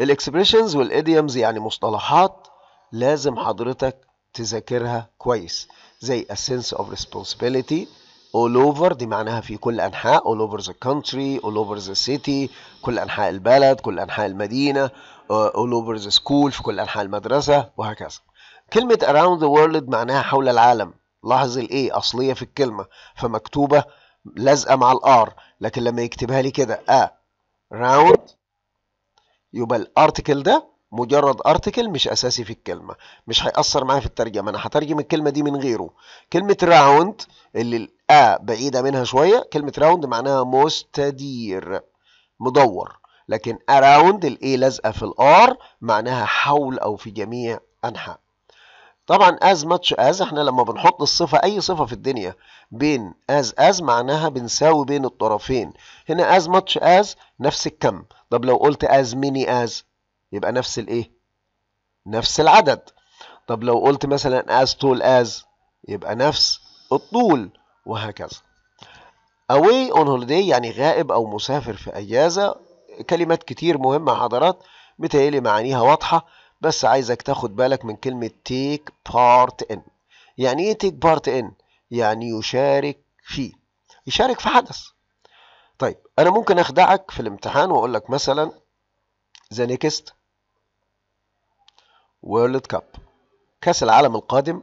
الاكسبريشنز والايديومز يعني مصطلحات لازم حضرتك تذاكرها كويس زي a sense of responsibility all over دي معناها في كل أنحاء all over the country all over the city كل أنحاء البلد كل أنحاء المدينة آه، all over the school في كل أنحاء المدرسة وهكذا كلمة around the world معناها حول العالم لاحظ الاي أصلية في الكلمة فمكتوبة لازقة مع الار لكن لما يكتبها لي كده a آه، round يبقى الارتكل ده مجرد ارتكل مش اساسي في الكلمه مش هيأثر معايا في الترجمه انا هترجم الكلمه دي من غيره كلمه راوند اللي الأ بعيده منها شويه كلمه راوند معناها مستدير مدور لكن اراوند الاي لازقه في الار معناها حول او في جميع انحاء طبعا از ماتش از احنا لما بنحط الصفه اي صفه في الدنيا بين از از معناها بنساوي بين الطرفين هنا از ماتش از نفس الكم طب لو قلت از ميني از يبقى نفس الايه نفس العدد طب لو قلت مثلا as tall as يبقى نفس الطول وهكذا away on holiday يعني غائب او مسافر في اجازه كلمات كتير مهمه حضرات متهيألي معانيها واضحه بس عايزك تاخد بالك من كلمه take part in يعني ايه take part in يعني يشارك فيه يشارك في حدث طيب انا ممكن اخدعك في الامتحان واقول لك مثلا the next وورلد كاب كاس العالم القادم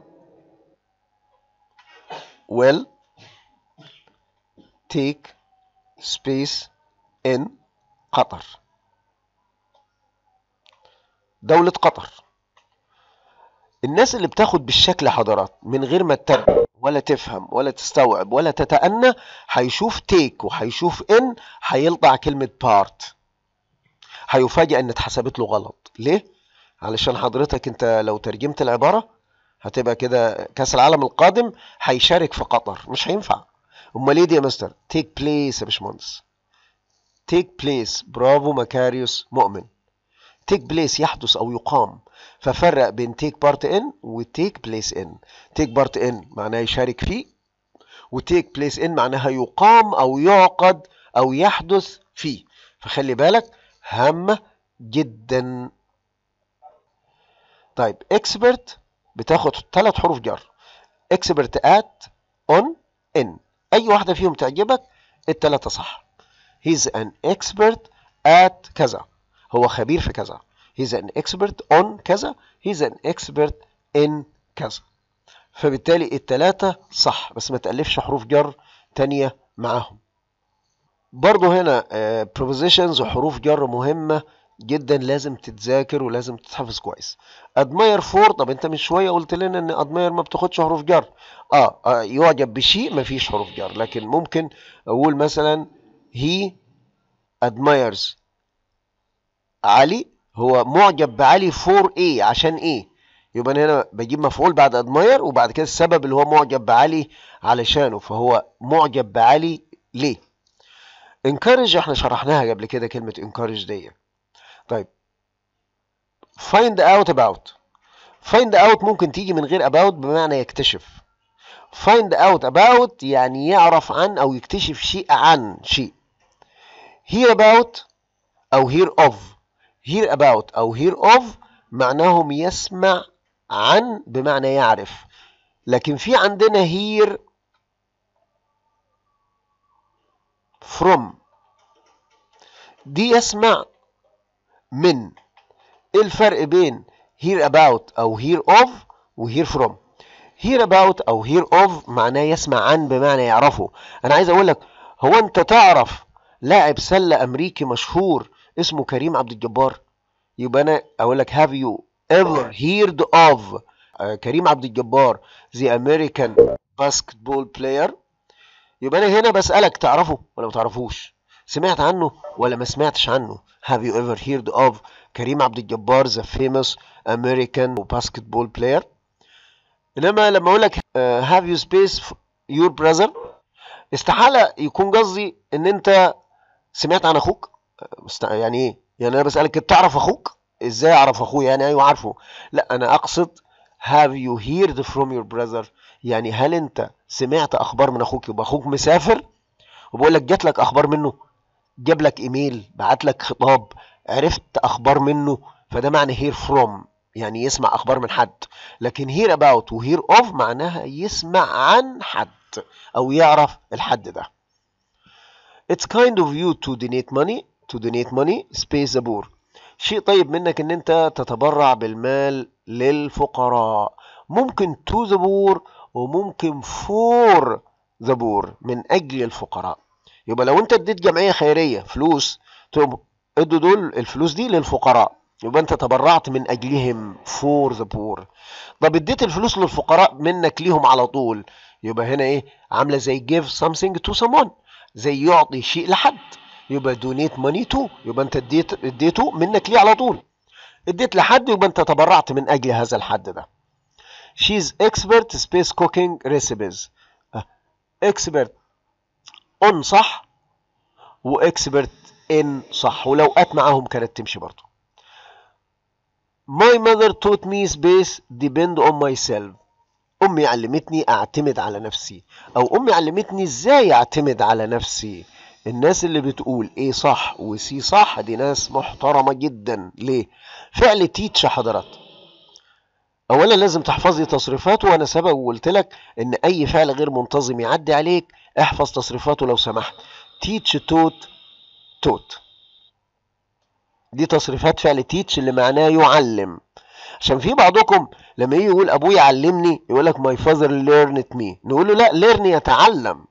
will take space in قطر دولة قطر الناس اللي بتاخد بالشكل حضرات من غير ما تتابع ولا تفهم ولا تستوعب ولا تتأنى هيشوف تيك وهيشوف ان هيلطع كلمة بارت هيفاجئ ان اتحسبت له غلط ليه؟ علشان حضرتك انت لو ترجمت العبارة هتبقى كده كأس العالم القادم هيشارك في قطر مش هينفع امال ايه دي يا مستر تيك بليس يا باشمهندس تيك بليس برافو مكاريوس مؤمن تيك بليس يحدث او يقام ففرق بين تيك بارت ان وتيك بليس ان تيك بارت ان معناها يشارك فيه وتيك بليس ان معناها يقام او يعقد او يحدث فيه فخلي بالك هامه جدا طيب اكسبرت بتاخد ثلاث حروف جر اكسبرت ات اون ان اي واحده فيهم تعجبك الثلاثه صح هيز ان اكسبرت ات كذا هو خبير في كذا هيز ان اكسبرت اون كذا هيز ان اكسبرت ان كذا فبالتالي الثلاثه صح بس ما تالفش حروف جر تانية معاهم برضه هنا بروبوزيشنز آه، وحروف جر مهمه جدا لازم تتذاكر ولازم تتحفظ كويس ادماير فور طب انت من شويه قلت لنا ان ادماير ما بتاخدش حروف جر آه, اه يعجب بشيء ما فيش حروف جر لكن ممكن اقول مثلا هي ادمايرز علي هو معجب بعلي فور ايه عشان ايه يبقى انا هنا بجيب مفعول بعد ادماير وبعد كده السبب اللي هو معجب بعلي علشانه فهو معجب بعلي ليه انكارج احنا شرحناها قبل كده كلمه انكارج ديت طيب find out about find out ممكن تيجي من غير about بمعنى يكتشف find out about يعني يعرف عن أو يكتشف شيء عن شيء hear about أو hear of hear about أو hear of معناهم يسمع عن بمعنى يعرف لكن في عندنا hear from دي يسمع من ايه الفرق بين هير about او هير of وهير فروم from اباوت about او هير of معناه يسمع عن بمعنى يعرفه انا عايز اقول لك هو انت تعرف لاعب سله امريكي مشهور اسمه كريم عبد الجبار يبقى انا اقول لك have you ever heard of كريم عبد الجبار the American basketball player يبقى انا هنا بسالك تعرفه ولا ما تعرفوش سمعت عنه ولا ما سمعتش عنه Have you ever heard of كريم عبد الجبار the famous American basketball player إنما لما أقول لك uh, have you space your brother استحالة يكون قصدي إن أنت سمعت عن أخوك يعني إيه يعني أنا بسألك تعرف أخوك إزاي أعرف أخويا يعني أيوه عارفه لا أنا أقصد have you heard from your brother يعني هل أنت سمعت أخبار من أخوك يبقى أخوك مسافر وبقول لك جات لك أخبار منه جاب لك ايميل بعت لك خطاب عرفت اخبار منه فده معنى هير فروم يعني يسمع اخبار من حد لكن هير اباوت وهير اوف معناها يسمع عن حد او يعرف الحد ده It's kind of you to donate money to donate money space ذا بور شيء طيب منك ان انت تتبرع بالمال للفقراء ممكن تو ذا بور وممكن فور ذا بور من اجل الفقراء يبقى لو انت اديت جمعيه خيريه فلوس تقوم ادوا دول الفلوس دي للفقراء يبقى انت تبرعت من اجلهم فور ذا بور طب اديت الفلوس للفقراء منك ليهم على طول يبقى هنا ايه عامله زي جيف سامثينج تو سامون زي يعطي شيء لحد يبقى دونيت ماني تو يبقى انت اديت اديته منك ليه على طول اديت لحد يبقى انت تبرعت من اجل هذا الحد ده she's expert space cooking recipes أه، expert اون صح واكسبرت ان صح ولو ات معاهم كانت تمشي برضو my mother taught me space depend on myself امي علمتني اعتمد على نفسي او امي علمتني ازاي اعتمد على نفسي الناس اللي بتقول ايه صح وسي صح دي ناس محترمة جدا ليه فعل تيتش حضرات اولا لازم تحفظي تصريفاته وانا سبق وقلت لك ان اي فعل غير منتظم يعدي عليك احفظ تصريفاته لو سمحت تيتش توت توت دي تصريفات فعل تيتش اللي معناه يعلم عشان في بعضكم لما يجي يقول ابويا علمني يقول لك ماي فاذر ليرنت مي نقول له لا ليرن يتعلم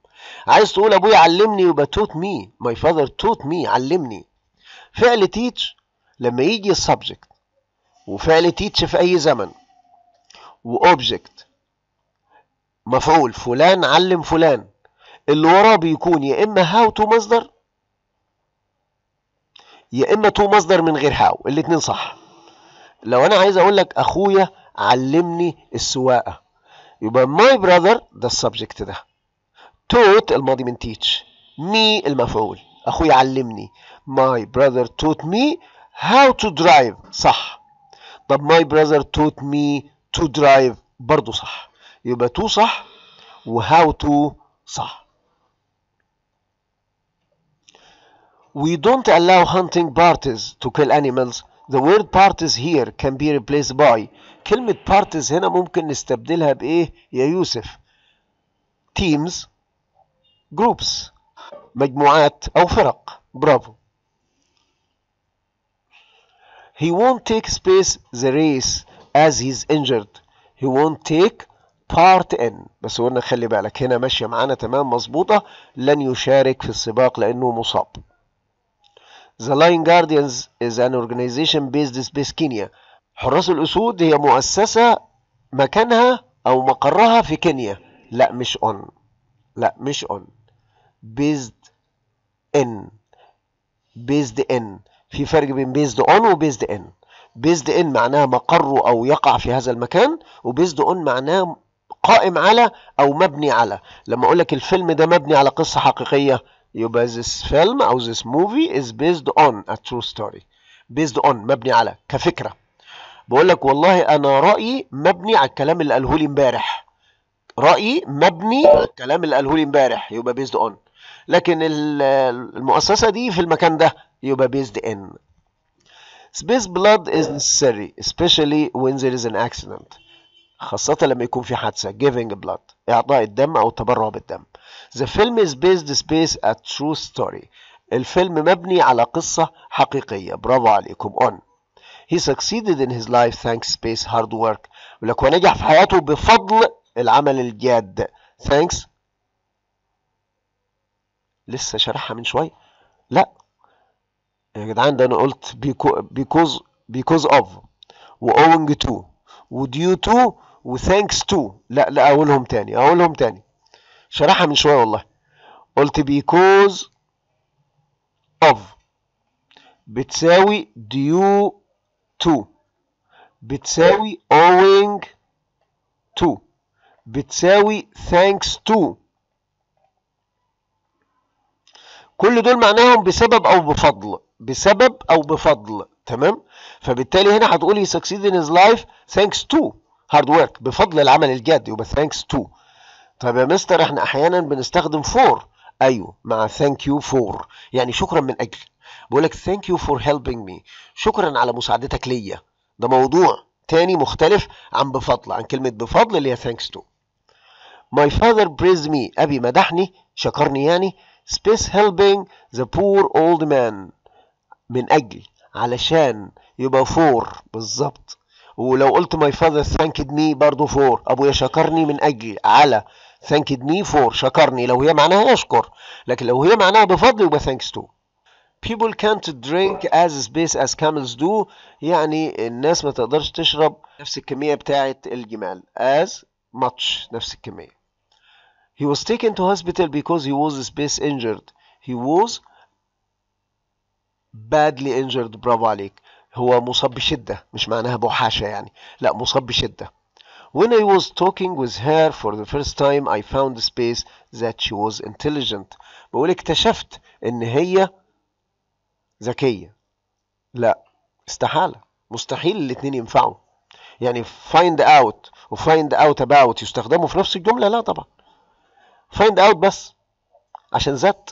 عايز تقول ابويا علمني يبقى توت مي ماي فاذر توت مي علمني فعل تيتش لما يجي السبجكت وفعل تيتش في اي زمن واوبجكت مفعول فلان علم فلان اللي وراه بيكون يا اما هاو تو مصدر يا اما تو مصدر من غير هاو الاتنين صح لو انا عايز اقول لك اخويا علمني السواقه يبقى ماي براذر ده السبجكت ده توت الماضي من تيتش مي المفعول اخويا علمني ماي براذر توت مي هاو تو درايف صح طب ماي براذر توت مي تو درايف برضه صح يبقى تو صح وهاو تو صح We don't allow hunting parties to kill animals. The word parties here can be replaced by كلمة parties هنا ممكن نستبدلها بإيه يا يوسف؟ teams groups مجموعات أو فرق برافو He won't take space the race as he's injured He won't take part in بس قلنا خلي بالك هنا ماشية معانا تمام مظبوطة لن يشارك في السباق لأنه مصاب The Lion Guardians is an organization based in Space Kenya حراس الأسود هي مؤسسة مكانها أو مقرها في كينيا لا مش on لا مش on based in based in في فرق بين based on و based in based in معناها مقره أو يقع في هذا المكان و based on معناه قائم على أو مبني على لما أقول لك الفيلم ده مبني على قصة حقيقية يبقى this film أو this movie is based on a true story based on مبني على كفكرة بقول لك والله أنا رأيي مبني على الكلام اللي قاله لي امبارح رأيي مبني على الكلام اللي قاله لي امبارح يبقى based on لكن المؤسسة دي في المكان ده يبقى based in space blood is necessary especially when there is an accident خاصة لما يكون في حادثة giving blood إعطاء الدم أو التبرع بالدم The film is based space a true story. الفيلم مبني على قصة حقيقية. برافو عليكم. On. He succeeded in his life thanks space hard work. ولك ونجح في حياته بفضل العمل الجاد. Thanks. لسه شارحها من شوية. لا. يا جدعان ده أنا قلت because because of و owing to و due to و thanks to. لا لا أقولهم تاني. أقولهم تاني. شرحها من شويه والله قلت because of بتساوي due to بتساوي owing to بتساوي thanks to كل دول معناهم بسبب او بفضل بسبب او بفضل تمام فبالتالي هنا هتقولي succeed in his life thanks to hard work بفضل العمل الجاد يبقى thanks to طب يا مستر احنا احيانا بنستخدم فور ايوه مع ثانك يو فور يعني شكرا من اجل بقول لك ثانك يو فور هيلبينج مي شكرا على مساعدتك ليا ده موضوع تاني مختلف عن بفضل عن كلمه بفضل اللي هي ثانكس تو ماي فاذر بريز مي ابي مدحني شكرني يعني سبيس هيلبينج ذا بور اولد مان من اجل علشان يبقى فور بالظبط ولو قلت ماي فاذر ثانكد مي برضه فور ابويا شكرني من اجل على thanked me for شكرني لو هي معناها يشكر لكن لو هي معناها بفضل يبقى thanks to people can't drink as space as camels do يعني الناس ما تقدرش تشرب نفس الكمية بتاعة الجمال as much نفس الكمية he was taken to hospital because he was space injured he was badly injured برافو عليك هو مصاب بشدة مش معناها بوحاشة يعني لا مصاب بشدة When I was talking with her for the first time I found space that she was intelligent بقول اكتشفت ان هي ذكية لا استحالة مستحيل الاتنين ينفعوا يعني find out و find out about يستخدموا في نفس الجملة لا طبعا find out بس عشان ذات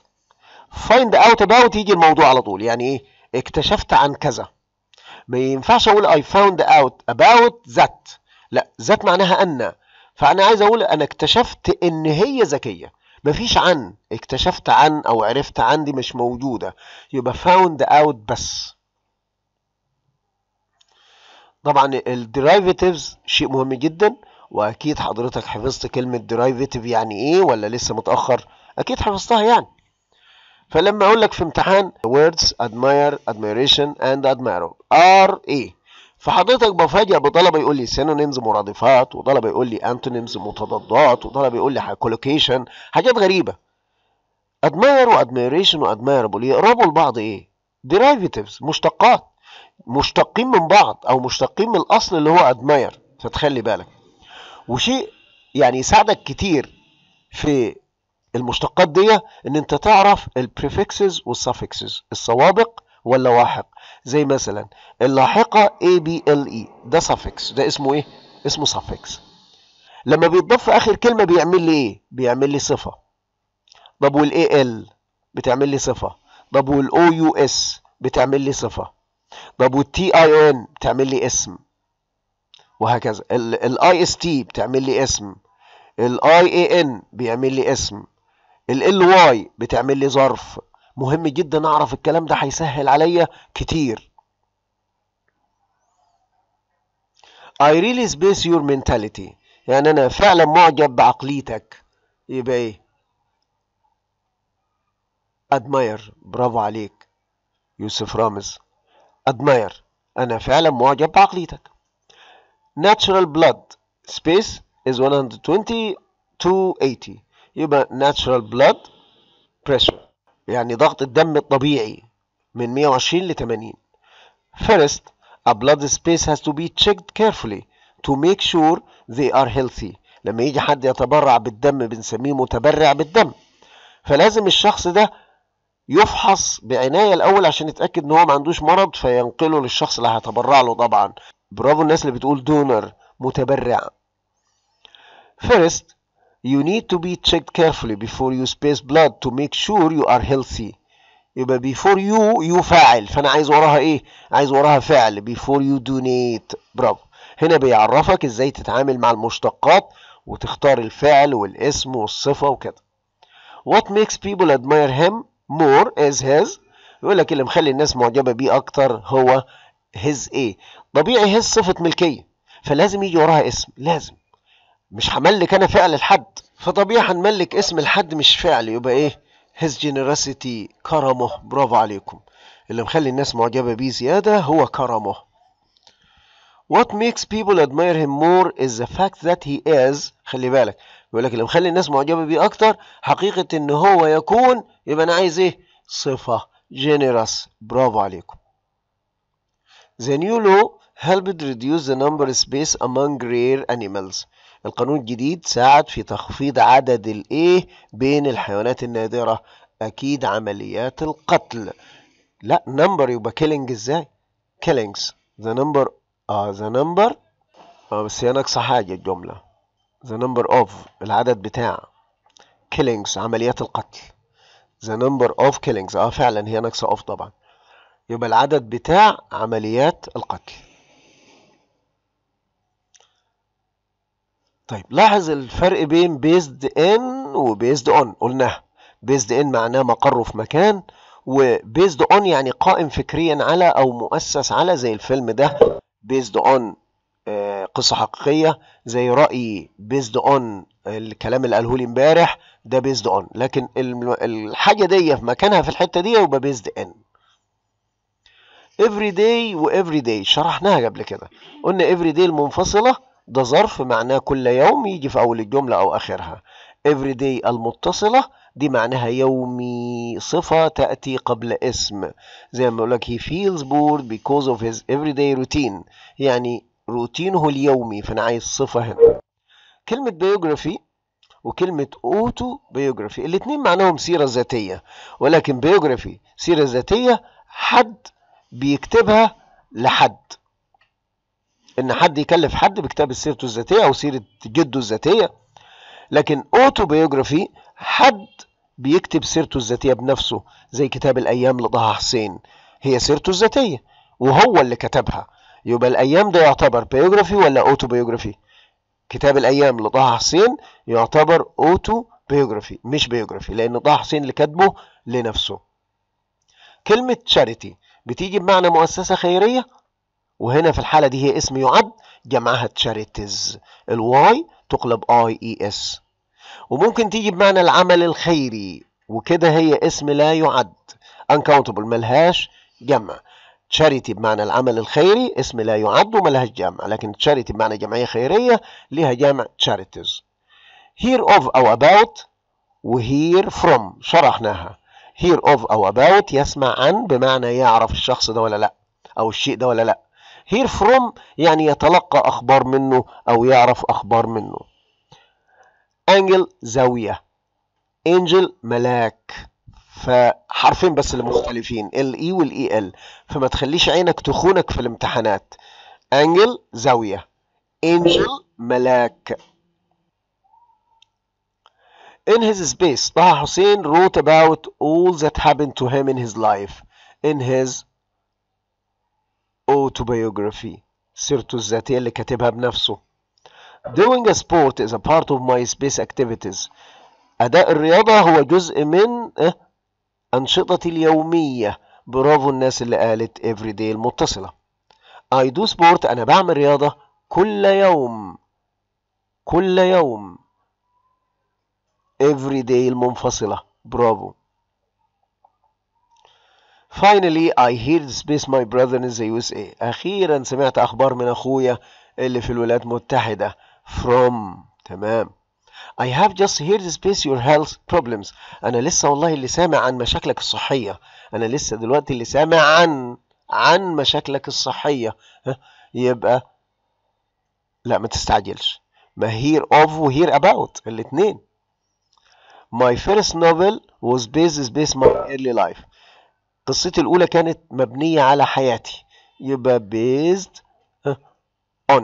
find out about يجي الموضوع على طول يعني ايه اكتشفت عن كذا ما ينفعش اقول I found out about that لا ذات معناها أن فأنا عايز أقول أنا اكتشفت إن هي ذكية مفيش عن اكتشفت عن أو عرفت عن دي مش موجودة يبقى فاوند أوت بس طبعا الديرايفيتيفز شيء مهم جدا واكيد حضرتك حفظت كلمه ديرايفيتيف يعني ايه ولا لسه متاخر اكيد حفظتها يعني فلما اقول لك في امتحان words admire admiration and admire are ايه فحضرتك بفاجئ بطلبه يقول لي سينونيمز مرادفات وطلبه يقول لي انتونيمز متضادات وطلبه يقول لي كولوكيشن حاجات غريبه ادماير وادميريشن وادمايربل يقربوا لبعض ايه ديرايفيتيفز مشتقات مشتقين من بعض او مشتقين من الاصل اللي هو ادماير فتخلي بالك وشيء يعني يساعدك كتير في المشتقات دي ان انت تعرف البريفكسز والسفكسز السوابق واللواحق زي مثلا اللاحقة ABLE ده suffix ده اسمه ايه؟ اسمه suffix لما بيتضاف في آخر كلمة بيعمل لي ايه؟ بيعمل لي صفة طب وال L بتعمل لي صفة طب وال S بتعمل لي صفة طب T I N بتعمل لي اسم وهكذا الاي اس T بتعمل لي اسم الاي اي ان بيعمل لي اسم ال L Y بتعمل لي ظرف مهم جدا اعرف الكلام ده هيسهل عليا كتير I really space your mentality يعني انا فعلا معجب بعقليتك يبقى ايه ادماير برافو عليك يوسف رامز ادماير انا فعلا معجب بعقليتك natural blood space is 120 to 80 يبقى natural blood pressure يعني ضغط الدم الطبيعي من 120 ل 80 First, a blood space has to be checked carefully to make sure they are healthy لما يجي حد يتبرع بالدم بنسميه متبرع بالدم فلازم الشخص ده يفحص بعناية الأول عشان يتأكد إن هو ما عندوش مرض فينقله للشخص اللي هيتبرع له طبعا برافو الناس اللي بتقول دونر متبرع First, you need to be checked carefully before you space blood to make sure you are healthy يبقى before you you فاعل فانا عايز وراها ايه عايز وراها فعل before you donate برافو هنا بيعرفك ازاي تتعامل مع المشتقات وتختار الفعل والاسم والصفه وكده what makes people admire him more is his يقول لك اللي مخلي الناس معجبه بيه اكتر هو his ايه طبيعي his صفه ملكيه فلازم يجي وراها اسم لازم مش هملك انا فعل الحد فطبيعي هنملك اسم الحد مش فعل يبقى ايه his generosity كرمه برافو عليكم اللي مخلي الناس معجبة بيه زيادة هو كرمه What makes people admire him more is the fact that he is خلي بالك يقول لك اللي مخلي الناس معجبة بيه أكتر حقيقة إن هو يكون يبقى أنا عايز إيه؟ صفة generous برافو عليكم The new law helped reduce the number space among rare animals القانون الجديد ساعد في تخفيض عدد الايه بين الحيوانات النادرة اكيد عمليات القتل لا نمبر يبقى كيلينج ازاي كيلينجز ذا نمبر اه ذا نمبر اه بس هي ناقصة حاجة الجملة ذا نمبر اوف العدد بتاع كيلينجز عمليات القتل ذا نمبر اوف كيلينجز اه فعلا هي ناقصة اوف طبعا يبقى العدد بتاع عمليات القتل طيب لاحظ الفرق بين بيزد ان وبيزد اون قلناها بيزد ان معناه مقره في مكان وبيزد اون يعني قائم فكريا على او مؤسس على زي الفيلم ده بيزد اون آه، قصه حقيقيه زي رايي بيزد اون الكلام اللي قاله لي امبارح ده بيزد اون لكن الحاجه دي في مكانها في الحته دي يبقى بيزد ان every day و every day شرحناها قبل كده قلنا every day المنفصله ده ظرف معناه كل يوم يجي في أول الجملة أو آخرها every day المتصلة دي معناها يومي صفة تأتي قبل اسم زي ما بقولك he feels bored because of his everyday routine يعني روتينه اليومي فأنا عايز صفة هنا كلمة biography وكلمة أوتو biography الاتنين معناهم سيرة ذاتية ولكن biography سيرة ذاتية حد بيكتبها لحد ان حد يكلف حد بكتاب سيرته الذاتيه او سيره جده الذاتيه لكن اوتوبيوجرافي حد بيكتب سيرته الذاتيه بنفسه زي كتاب الايام لطه حسين هي سيرته الذاتيه وهو اللي كتبها يبقى الايام ده يعتبر بيوجرافي ولا اوتوبيوجرافي كتاب الايام لطه حسين يعتبر اوتو بيوغرافي مش بيوغرافي لان طه حسين اللي كاتبه لنفسه كلمه تشاريتي بتيجي بمعنى مؤسسه خيريه وهنا في الحالة دي هي اسم يعد جمعها تشاريتيز الواي تقلب اي اي اس وممكن تيجي بمعنى العمل الخيري وكده هي اسم لا يعد uncountable ملهاش جمع تشاريتي بمعنى العمل الخيري اسم لا يعد وملهاش جمع لكن تشاريتي بمعنى جمعية خيرية ليها جمع charities here of أو about وهير from شرحناها here of أو about يسمع عن بمعنى يعرف الشخص ده ولا لأ أو الشيء ده ولا لأ هير فروم يعني يتلقى أخبار منه أو يعرف أخبار منه أنجل زاوية أنجل ملاك فحرفين بس اللي مختلفين الاي والاي ال e e فما تخليش عينك تخونك في الامتحانات انجل زاويه انجل ملاك In his space طه حسين wrote about all that happened to him in his life in his autobiography سيرته الذاتية اللي كاتبها بنفسه doing a sport is a part of my space activities أداء الرياضة هو جزء من إيه؟ أنشطتي اليومية برافو الناس اللي قالت everyday المتصلة I do sport أنا بعمل رياضة كل يوم كل يوم everyday المنفصلة برافو Finally I hear the space my brother in the USA أخيرا سمعت أخبار من أخويا اللي في الولايات المتحدة from تمام I have just heard space your health problems أنا لسه والله اللي سامع عن مشاكلك الصحية أنا لسه دلوقتي اللي سامع عن عن مشاكلك الصحية يبقى لا ما تستعجلش ما hear of و hear about الاتنين My first novel was based based my early life قصتي الأولى كانت مبنية على حياتي يبقى based on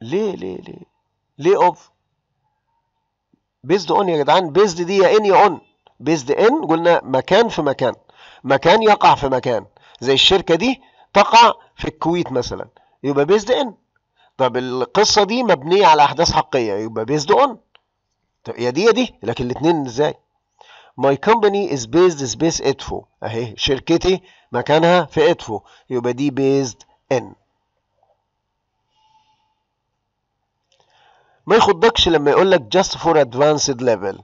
ليه ليه ليه ليه اوف بيزد اون يا جدعان بيزد دي يا ان يا اون بيزد ان قلنا مكان في مكان مكان يقع في مكان زي الشركه دي تقع في الكويت مثلا يبقى بيزد ان طب القصه دي مبنيه على احداث حقيقيه يبقى بيزد اون يا دي يا دي لكن الاثنين ازاي ماي كومباني از بيزد سبيس ادفو اهي شركتي مكانها في ادفو يبقى دي بيزد ان ما يخضكش لما يقول لك just for advanced level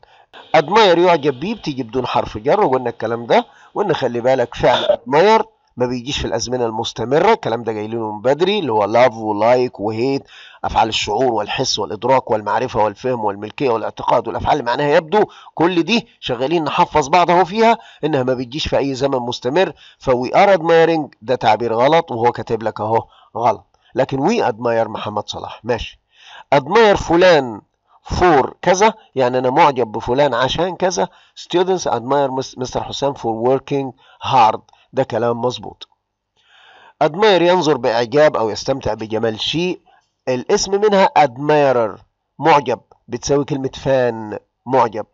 admire يعجب بيه بتيجي بدون حرف جر وقلنا الكلام ده وان خلي بالك فعل admire ما بيجيش في الازمنه المستمره الكلام ده جاي له من بدري اللي هو لاف ولايك وهيت افعال الشعور والحس والادراك والمعرفه والفهم والملكيه والاعتقاد والافعال اللي معناها يبدو كل دي شغالين نحفظ بعض اهو فيها انها ما بتجيش في اي زمن مستمر فوي ار ادمايرنج ده تعبير غلط وهو كاتب لك اهو غلط لكن وي ادماير محمد صلاح ماشي ادماير فلان فور كذا يعني انا معجب بفلان عشان كذا ستودنتس ادماير مستر حسام فور وركينج هارد ده كلام مظبوط أدماير ينظر بإعجاب أو يستمتع بجمال شيء الاسم منها أدمايرر معجب بتساوي كلمة فان معجب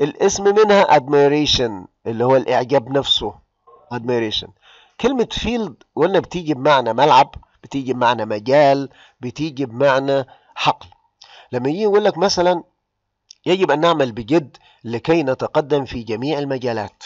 الاسم منها ادميريشن اللي هو الإعجاب نفسه ادميريشن كلمة فيلد قلنا بتيجي بمعنى ملعب بتيجي بمعنى مجال بتيجي بمعنى حقل لما يجي يقول لك مثلا يجب أن نعمل بجد لكي نتقدم في جميع المجالات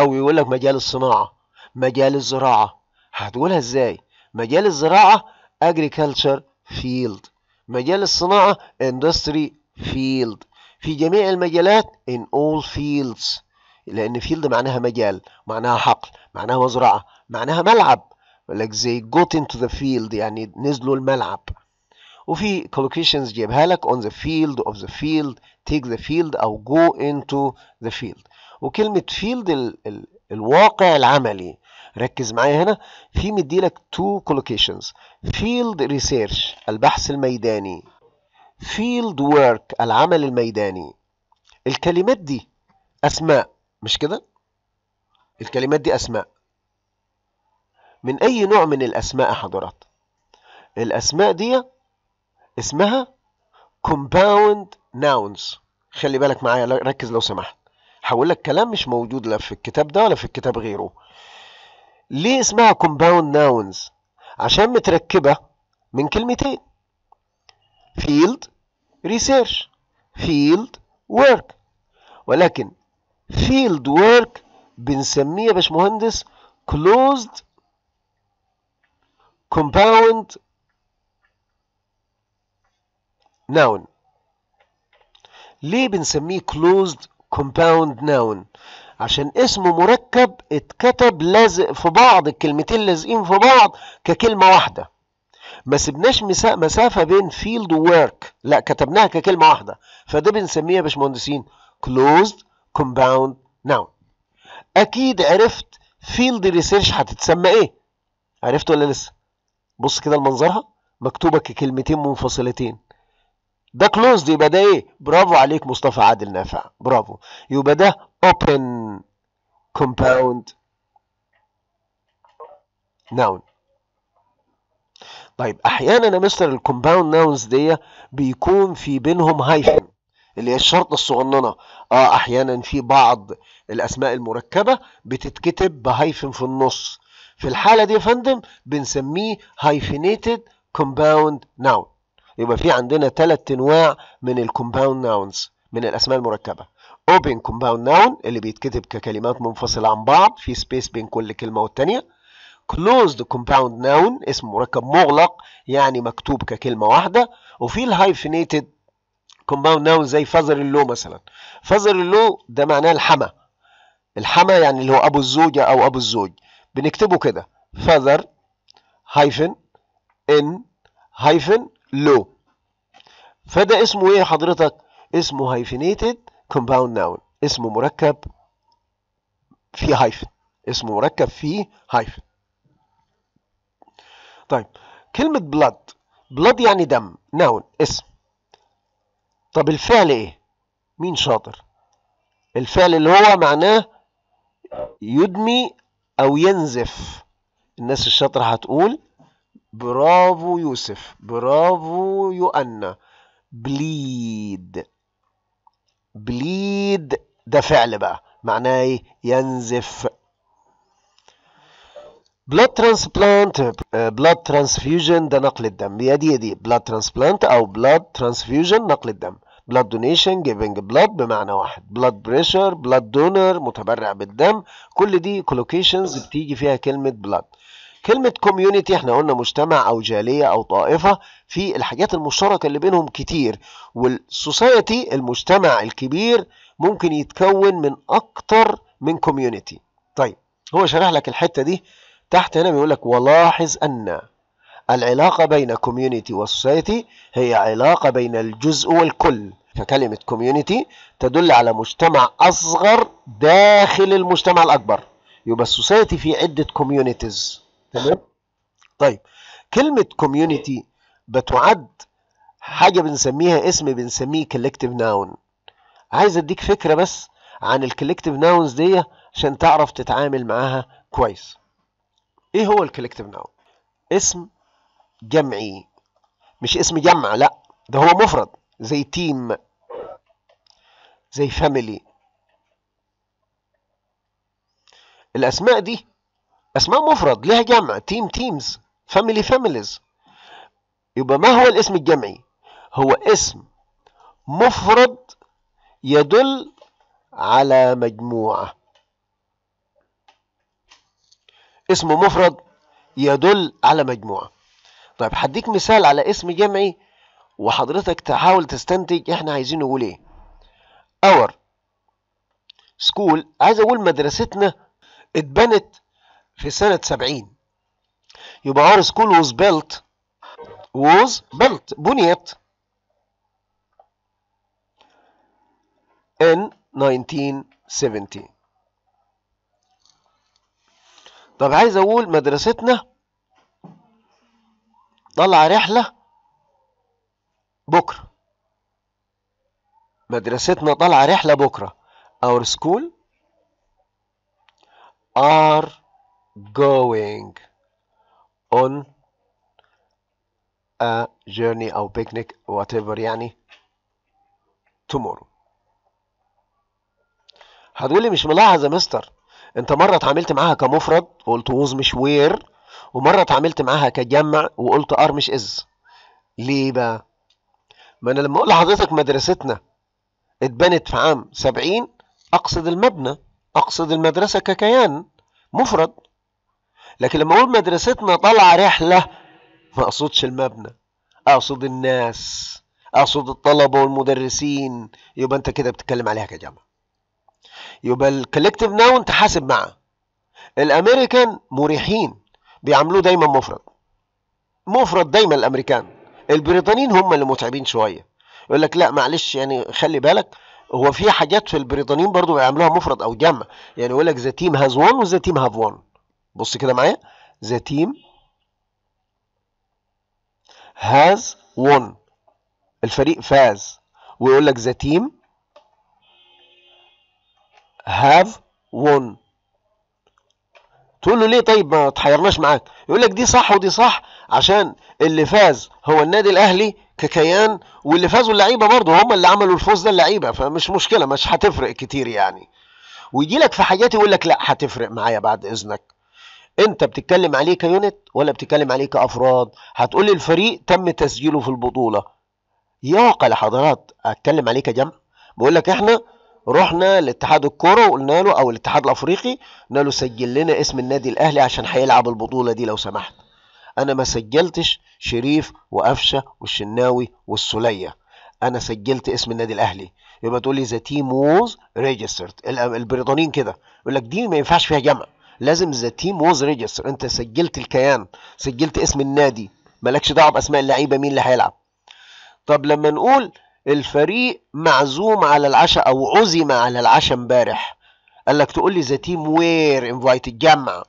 او يقول لك مجال الصناعه مجال الزراعه هتقولها ازاي مجال الزراعه agriculture field مجال الصناعه industry field في جميع المجالات in all fields لان فيلد معناها مجال معناها حقل معناها مزرعه معناها ملعب like they got into the field يعني نزلوا الملعب وفي collocations جايبها لك on the field of the field take the field او go into the field وكلمة فيلد ال ال الواقع العملي ركز معايا هنا في مديلك تو كولوكيشنز فيلد ريسيرش البحث الميداني فيلد ورك العمل الميداني الكلمات دي أسماء مش كده؟ الكلمات دي أسماء من أي نوع من الأسماء يا حضرات؟ الأسماء دي اسمها compound nouns خلي بالك معايا ركز لو سمحت هقول لك كلام مش موجود لا في الكتاب ده ولا في الكتاب غيره ليه اسمها compound nouns عشان متركبه من كلمتين field research field work ولكن field work بنسميه يا باشمهندس closed compound noun ليه بنسميه closed كومباوند ناون عشان اسمه مركب اتكتب لازق في بعض الكلمتين لازقين في بعض ككلمة واحدة ما سبناش مسافة بين فيلد وورك لا كتبناها ككلمة واحدة فده بنسميها يا باشمهندسين closed compound noun أكيد عرفت فيلد ريسيرش هتتسمى إيه عرفت ولا لسه بص كده لمنظرها مكتوبة ككلمتين منفصلتين ده closed يبقى ده ايه برافو عليك مصطفى عادل نافع برافو يبقى ده open compound noun طيب احيانا يا مستر الكومباوند ناونز دي بيكون في بينهم هايفن اللي هي الشرطة الصغننة اه احيانا في بعض الاسماء المركبة بتتكتب بهايفن في النص في الحالة دي يا فندم بنسميه هايفنيتد كومباوند ناون يبقى في عندنا ثلاث انواع من الكومباوند ناونز من الاسماء المركبه اوبن كومباوند ناون اللي بيتكتب ككلمات منفصله عن بعض في سبيس بين كل كلمه والثانيه closed compound noun اسم مركب مغلق يعني مكتوب ككلمه واحده وفي الهايفنيتد كومباوند ناون زي فازر اللو مثلا فازر اللو ده معناه الحما الحما يعني اللي هو ابو الزوجه او ابو الزوج بنكتبه كده فازر هايفن ان هايفن لو فده اسمه ايه حضرتك اسمه هايفينيتد كومباوند ناون اسمه مركب في هايفن اسمه مركب في هايفن طيب كلمة blood blood يعني دم ناون اسم طب الفعل ايه مين شاطر الفعل اللي هو معناه يدمي او ينزف الناس الشاطرة هتقول برافو يوسف برافو يؤنى بليد بليد ده فعل بقى معناه ايه ينزف بلاد ترانسبلانت بلاد ترانسفيوجن ده نقل الدم هي دي دي بلاد ترانسبلانت او بلاد ترانسفيوجن نقل الدم بلاد دونيشن جيفنج بلاد بمعنى واحد بلاد بريشر بلاد دونر متبرع بالدم كل دي كولوكيشنز بتيجي فيها كلمه بلاد كلمة كوميونيتي احنا قلنا مجتمع أو جالية أو طائفة في الحاجات المشتركة اللي بينهم كتير والسوسايتي المجتمع الكبير ممكن يتكون من أكتر من كوميونيتي طيب هو شرح لك الحتة دي تحت هنا بيقول لك ولاحظ أن العلاقة بين كوميونيتي وسوسايتي هي علاقة بين الجزء والكل فكلمة كوميونيتي تدل على مجتمع أصغر داخل المجتمع الأكبر يبقى السوسايتي في عدة كوميونيتيز تمام طيب كلمة كوميونيتي بتعد حاجة بنسميها اسم بنسميه كولكتيف ناون عايز اديك فكرة بس عن الكولكتيف ناونز دي عشان تعرف تتعامل معاها كويس ايه هو الكولكتيف ناون اسم جمعي مش اسم جمع لا ده هو مفرد زي تيم زي فاميلي الاسماء دي اسماء مفرد لها جمع تيم تيمز فاميلي فاميليز يبقى ما هو الاسم الجمعي هو اسم مفرد يدل على مجموعة اسم مفرد يدل على مجموعة طيب هديك مثال على اسم جمعي وحضرتك تحاول تستنتج احنا عايزين نقول ايه اور سكول عايز اقول مدرستنا اتبنت في سنة 70 يبقى our school was built was built بنيت in 1970 طب عايز اقول مدرستنا طلع رحلة بكرة مدرستنا طلع رحلة بكرة our school are going on a journey أو picnic whatever يعني tomorrow هتقولي مش ملاحظ يا مستر انت مرة اتعاملت معاها كمفرد وقلت ووز مش وير ومرة اتعاملت معاها كجمع وقلت ار مش از ليه بقى ما انا لما اقول لحضرتك مدرستنا اتبنت في عام 70 اقصد المبنى اقصد المدرسة ككيان مفرد لكن لما اقول مدرستنا طالعه رحله ما اقصدش المبنى اقصد الناس اقصد الطلبه والمدرسين يبقى انت كده بتتكلم عليها كجامعه يبقى الكولكتيف ناون تحاسب معاه الامريكان مريحين بيعملوه دايما مفرد مفرد دايما الامريكان البريطانيين هم اللي متعبين شويه يقول لك لا معلش يعني خلي بالك هو في حاجات في البريطانيين برضو بيعملوها مفرد او جمع يعني يقول لك ذا تيم هاز وان وذا تيم هاف وان بص كده معايا the team has won الفريق فاز ويقول لك the team have won تقول له ليه طيب ما تحيرناش معاك يقول لك دي صح ودي صح عشان اللي فاز هو النادي الاهلي ككيان واللي فازوا اللعيبه برضه هم اللي عملوا الفوز ده اللعيبه فمش مشكله مش هتفرق كتير يعني ويجي لك في حاجات يقول لك لا هتفرق معايا بعد اذنك انت بتتكلم عليه كيونت ولا بتتكلم عليه كافراد هتقول لي الفريق تم تسجيله في البطوله يعقل حضرات اتكلم عليه كجمع بقول لك احنا رحنا لاتحاد الكوره وقلنا له او الاتحاد الافريقي قلنا له سجل لنا اسم النادي الاهلي عشان هيلعب البطوله دي لو سمحت انا ما سجلتش شريف وقفشه والشناوي والسليه انا سجلت اسم النادي الاهلي يبقى تقول لي ذا تيم ووز ريجسترد البريطانيين كده يقول لك دي ما ينفعش فيها جمع لازم ذا تيم ووز ريجستر انت سجلت الكيان سجلت اسم النادي مالكش دعوه باسماء اللعيبه مين اللي هيلعب طب لما نقول الفريق معزوم على العشاء او عزم على العشاء امبارح قال لك تقول لي ذا تيم وير انفايت جمع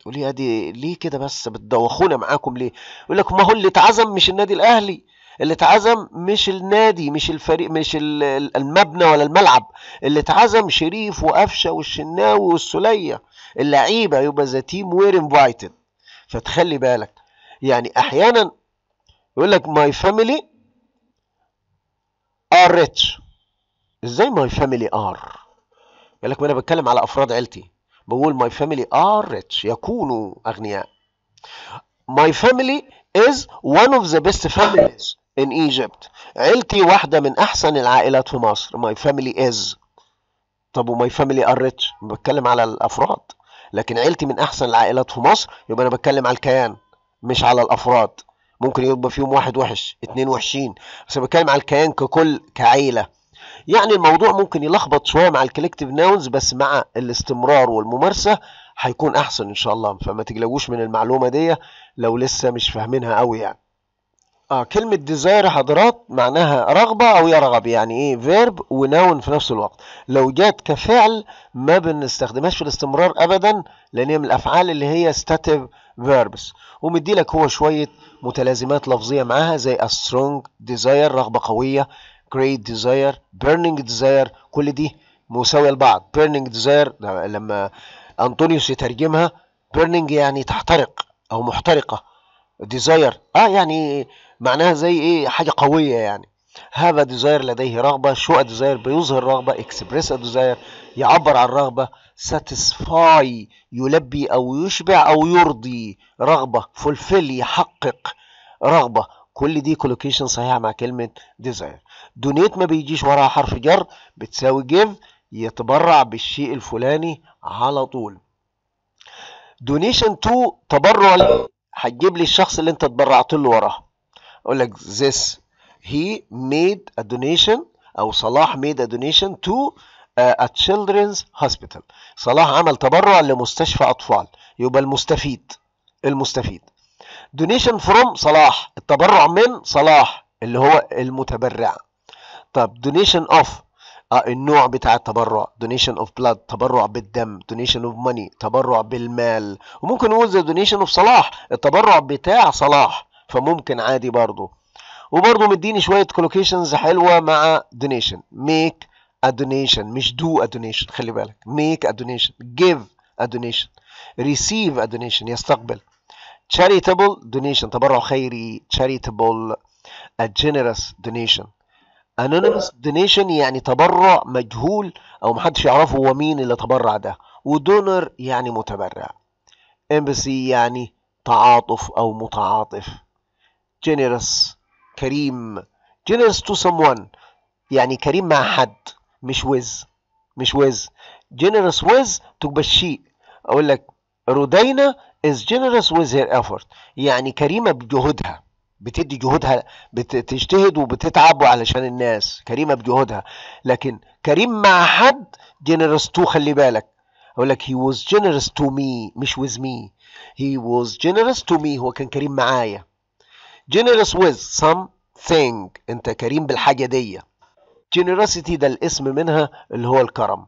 تقول لي يا دي ليه كده بس بتدوخونا معاكم ليه يقول لك ما هو اللي اتعزم مش النادي الاهلي اللي اتعزم مش النادي مش الفريق مش المبنى ولا الملعب اللي اتعزم شريف وقفشه والشناوي والسوليه اللعيبه يبقى ذا تيم وير انفايتد فتخلي بالك يعني احيانا يقول لك ماي فاميلي ار ريتش ازاي ماي فاميلي ار يقول لك ما انا بتكلم على افراد عيلتي بقول ماي فاميلي ار ريتش يكونوا اغنياء ماي فاميلي از ون اوف ذا بيست فاميليز ان ايجيبت عيلتي واحدة من أحسن العائلات في مصر ماي فاميلي از طب وماي فاميلي ار ريتش بتكلم على الأفراد لكن عيلتي من احسن العائلات في مصر يبقى انا بتكلم على الكيان مش على الافراد ممكن يبقى فيهم واحد وحش اتنين وحشين بس بتكلم على الكيان ككل كعيله يعني الموضوع ممكن يلخبط شويه مع الكوليكتيف ناونز بس مع الاستمرار والممارسه هيكون احسن ان شاء الله فما تقلقوش من المعلومه دي لو لسه مش فاهمينها قوي يعني اه كلمة ديزاير حضرات معناها رغبة أو يرغب يعني إيه فيرب وناون في نفس الوقت لو جات كفعل ما بنستخدمهاش في الاستمرار أبدا لأن هي من الأفعال اللي هي ستاتيف فيربس ومدي لك هو شوية متلازمات لفظية معاها زي a strong desire رغبة قوية great desire burning desire كل دي مساوية لبعض burning desire لما أنطونيوس يترجمها burning يعني تحترق أو محترقة ديزاير اه يعني معناها زي ايه حاجه قويه يعني هذا ديزاير لديه رغبه شو ديزاير بيظهر رغبه اكسبريس ديزاير يعبر عن رغبه ساتيسفاي يلبي او يشبع او يرضي رغبه فولفيل يحقق رغبه كل دي كولوكيشن صحيحه مع كلمه ديزاير دونيت ما بيجيش وراها حرف جر بتساوي جيف يتبرع بالشيء الفلاني على طول دونيشن تو تبرع هتجيب لي الشخص اللي انت اتبرعت له وراه اقول لك this he made a donation او صلاح made a donation to uh, a children's hospital صلاح عمل تبرع لمستشفى اطفال يبقى المستفيد المستفيد donation from صلاح التبرع من صلاح اللي هو المتبرع طب donation of آه النوع بتاع التبرع دونيشن اوف بلاد تبرع بالدم دونيشن اوف ماني تبرع بالمال وممكن نقول زي دونيشن اوف صلاح التبرع بتاع صلاح فممكن عادي برضه وبرضه مديني شويه كولوكيشنز حلوه مع دونيشن ميك ا دونيشن مش دو ا دونيشن خلي بالك ميك ا دونيشن جيف ا دونيشن ريسيف ا دونيشن يستقبل تشاريتابل دونيشن تبرع خيري تشاريتابل ا generous دونيشن انونيمس دونيشن يعني تبرع مجهول او محدش يعرفه هو مين اللي تبرع ده ودونر يعني متبرع امبسي يعني تعاطف او متعاطف جينيرس كريم جينيرس تو someone يعني كريم مع حد مش ويز مش ويز جينيرس ويز تبقى الشيء اقول لك رودينا از جينيرس ويز هير افورت يعني كريمه بجهودها بتدي جهودها بتجتهد وبتتعب علشان الناس كريمه بجهودها لكن كريم مع حد جنرس تو خلي بالك اقول لك هي was generous تو مي مش ويز مي هي was generous تو مي هو كان كريم معايا generous ويز سم ثينج انت كريم بالحاجه دي generosity ده الاسم منها اللي هو الكرم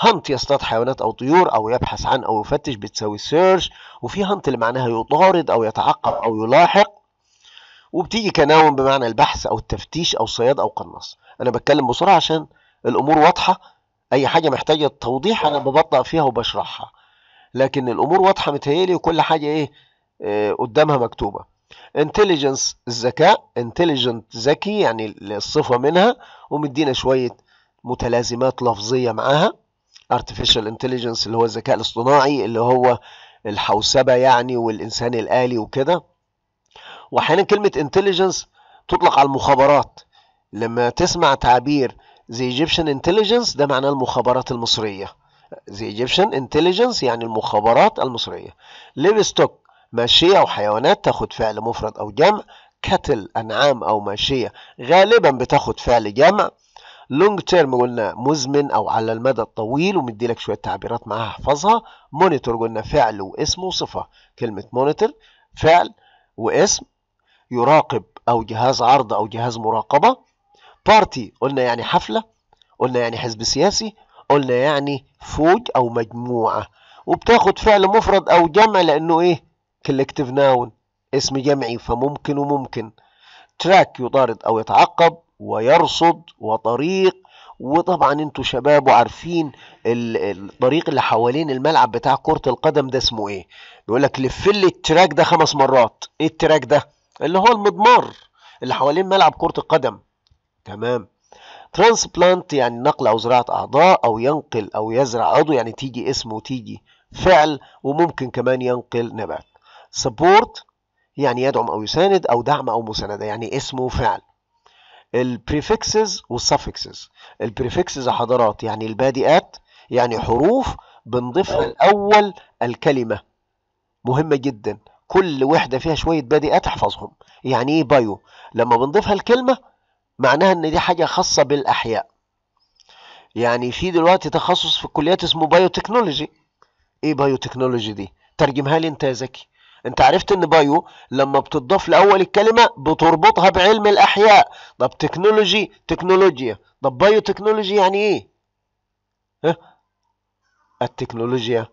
هانت يصطاد حيوانات او طيور او يبحث عن او يفتش بتساوي سيرش وفي هانت اللي معناها يطارد او يتعقب او يلاحق وبتيجي كناون بمعنى البحث او التفتيش او صياد او قناص انا بتكلم بسرعه عشان الامور واضحه اي حاجه محتاجه توضيح انا ببطأ فيها وبشرحها لكن الامور واضحه متهيالي وكل حاجه ايه, إيه قدامها مكتوبه انتليجنس الذكاء انتليجنت ذكي يعني الصفه منها ومدينا شويه متلازمات لفظيه معاها ارتفيشال انتليجنس اللي هو الذكاء الاصطناعي اللي هو الحوسبه يعني والانسان الالي وكده واحيانا كلمه انتليجنس تطلق على المخابرات لما تسمع تعبير زي ايجيبشن انتليجنس ده معناه المخابرات المصريه زي ايجيبشن انتليجنس يعني المخابرات المصريه ليفستوك ماشيه او حيوانات تاخد فعل مفرد او جمع كتل انعام او ماشيه غالبا بتاخد فعل جمع لونج تيرم قلنا مزمن او على المدى الطويل ومدي لك شويه تعبيرات معاها احفظها مونيتور قلنا فعل واسم وصفه كلمه مونيتور فعل واسم يراقب أو جهاز عرض أو جهاز مراقبة بارتي قلنا يعني حفلة قلنا يعني حزب سياسي قلنا يعني فوج أو مجموعة وبتاخد فعل مفرد أو جمع لأنه إيه كولكتيف ناون اسم جمعي فممكن وممكن تراك يطارد أو يتعقب ويرصد وطريق وطبعا انتوا شباب وعارفين الطريق اللي حوالين الملعب بتاع كرة القدم ده اسمه ايه بيقول لك لف لي التراك ده خمس مرات ايه التراك ده اللي هو المضمار اللي حوالين ملعب كرة القدم تمام ترانسبلانت يعني نقل أو زراعة أعضاء أو ينقل أو يزرع عضو يعني تيجي اسم وتيجي فعل وممكن كمان ينقل نبات سبورت يعني يدعم أو يساند أو دعم أو مساندة يعني اسم وفعل البريفكسز والسفكسز البريفكسز حضرات يعني البادئات يعني حروف بنضيفها الأول الكلمة مهمة جدا كل وحدة فيها شوية بادئة تحفظهم يعني ايه بايو لما بنضيفها الكلمة معناها ان دي حاجة خاصة بالاحياء يعني في دلوقتي تخصص في الكليات اسمه بايو تكنولوجي ايه بايو تكنولوجي دي ترجمها لي انت يا زكي انت عرفت ان بايو لما بتضاف لاول الكلمه بتربطها بعلم الاحياء طب تكنولوجي تكنولوجيا طب بايو تكنولوجي يعني ايه ها التكنولوجيا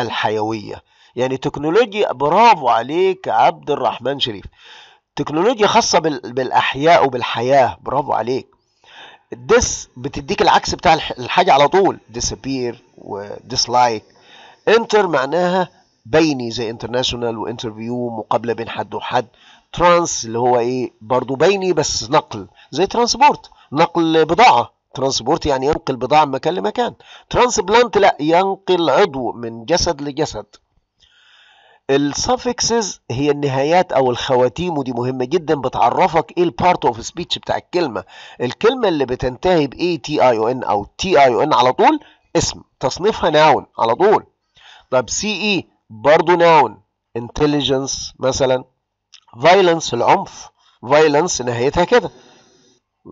الحيويه يعني تكنولوجيا برافو عليك عبد الرحمن شريف تكنولوجيا خاصه بالاحياء وبالحياه برافو عليك ديس بتديك العكس بتاع الحاجه على طول ديسابير وديسلايك انتر معناها بيني زي انترناشونال وانترفيو مقابله بين حد وحد ترانس اللي هو ايه برضو بيني بس نقل زي ترانسبورت نقل بضاعه ترانسبورت يعني ينقل بضاعه من مكان لمكان ترانسبلانت لا ينقل عضو من جسد لجسد السافكسز هي النهايات او الخواتيم ودي مهمه جدا بتعرفك ايه البارت اوف سبيتش بتاع الكلمه الكلمه اللي بتنتهي ب اي تي اي او ان او تي اي او ان على طول اسم تصنيفها ناون على طول طب سي اي برضه ناون انتليجنس مثلا فايلنس العنف فايلنس نهايتها كده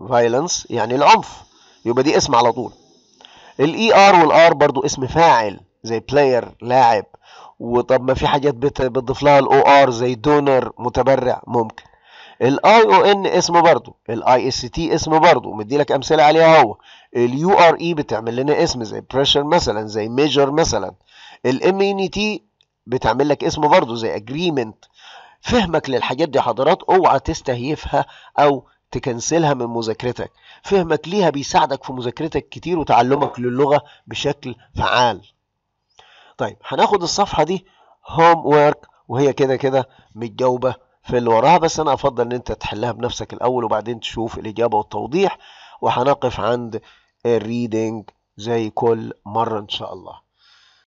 فايلنس يعني العنف يبقى دي اسم على طول الاي ار e والار برضه اسم فاعل زي بلاير لاعب وطب ما في حاجات بتضيف لها الاو ار زي دونر متبرع ممكن الاي او ان اسمه برضه الاي اس تي اسمه برضه مدي لك امثله عليها هو اليو ار اي e بتعمل لنا اسم زي بريشر مثلا زي ميجر مثلا الام ان تي بتعمل لك اسم برضه زي اجريمنت فهمك للحاجات دي حضرات اوعى تستهيفها او تكنسلها من مذاكرتك فهمك ليها بيساعدك في مذاكرتك كتير وتعلمك للغه بشكل فعال طيب هناخد الصفحة دي هوم وورك وهي كده كده متجاوبة في اللي وراها بس أنا أفضل إن أنت تحلها بنفسك الأول وبعدين تشوف الإجابة والتوضيح وهنقف عند الريدنج زي كل مرة إن شاء الله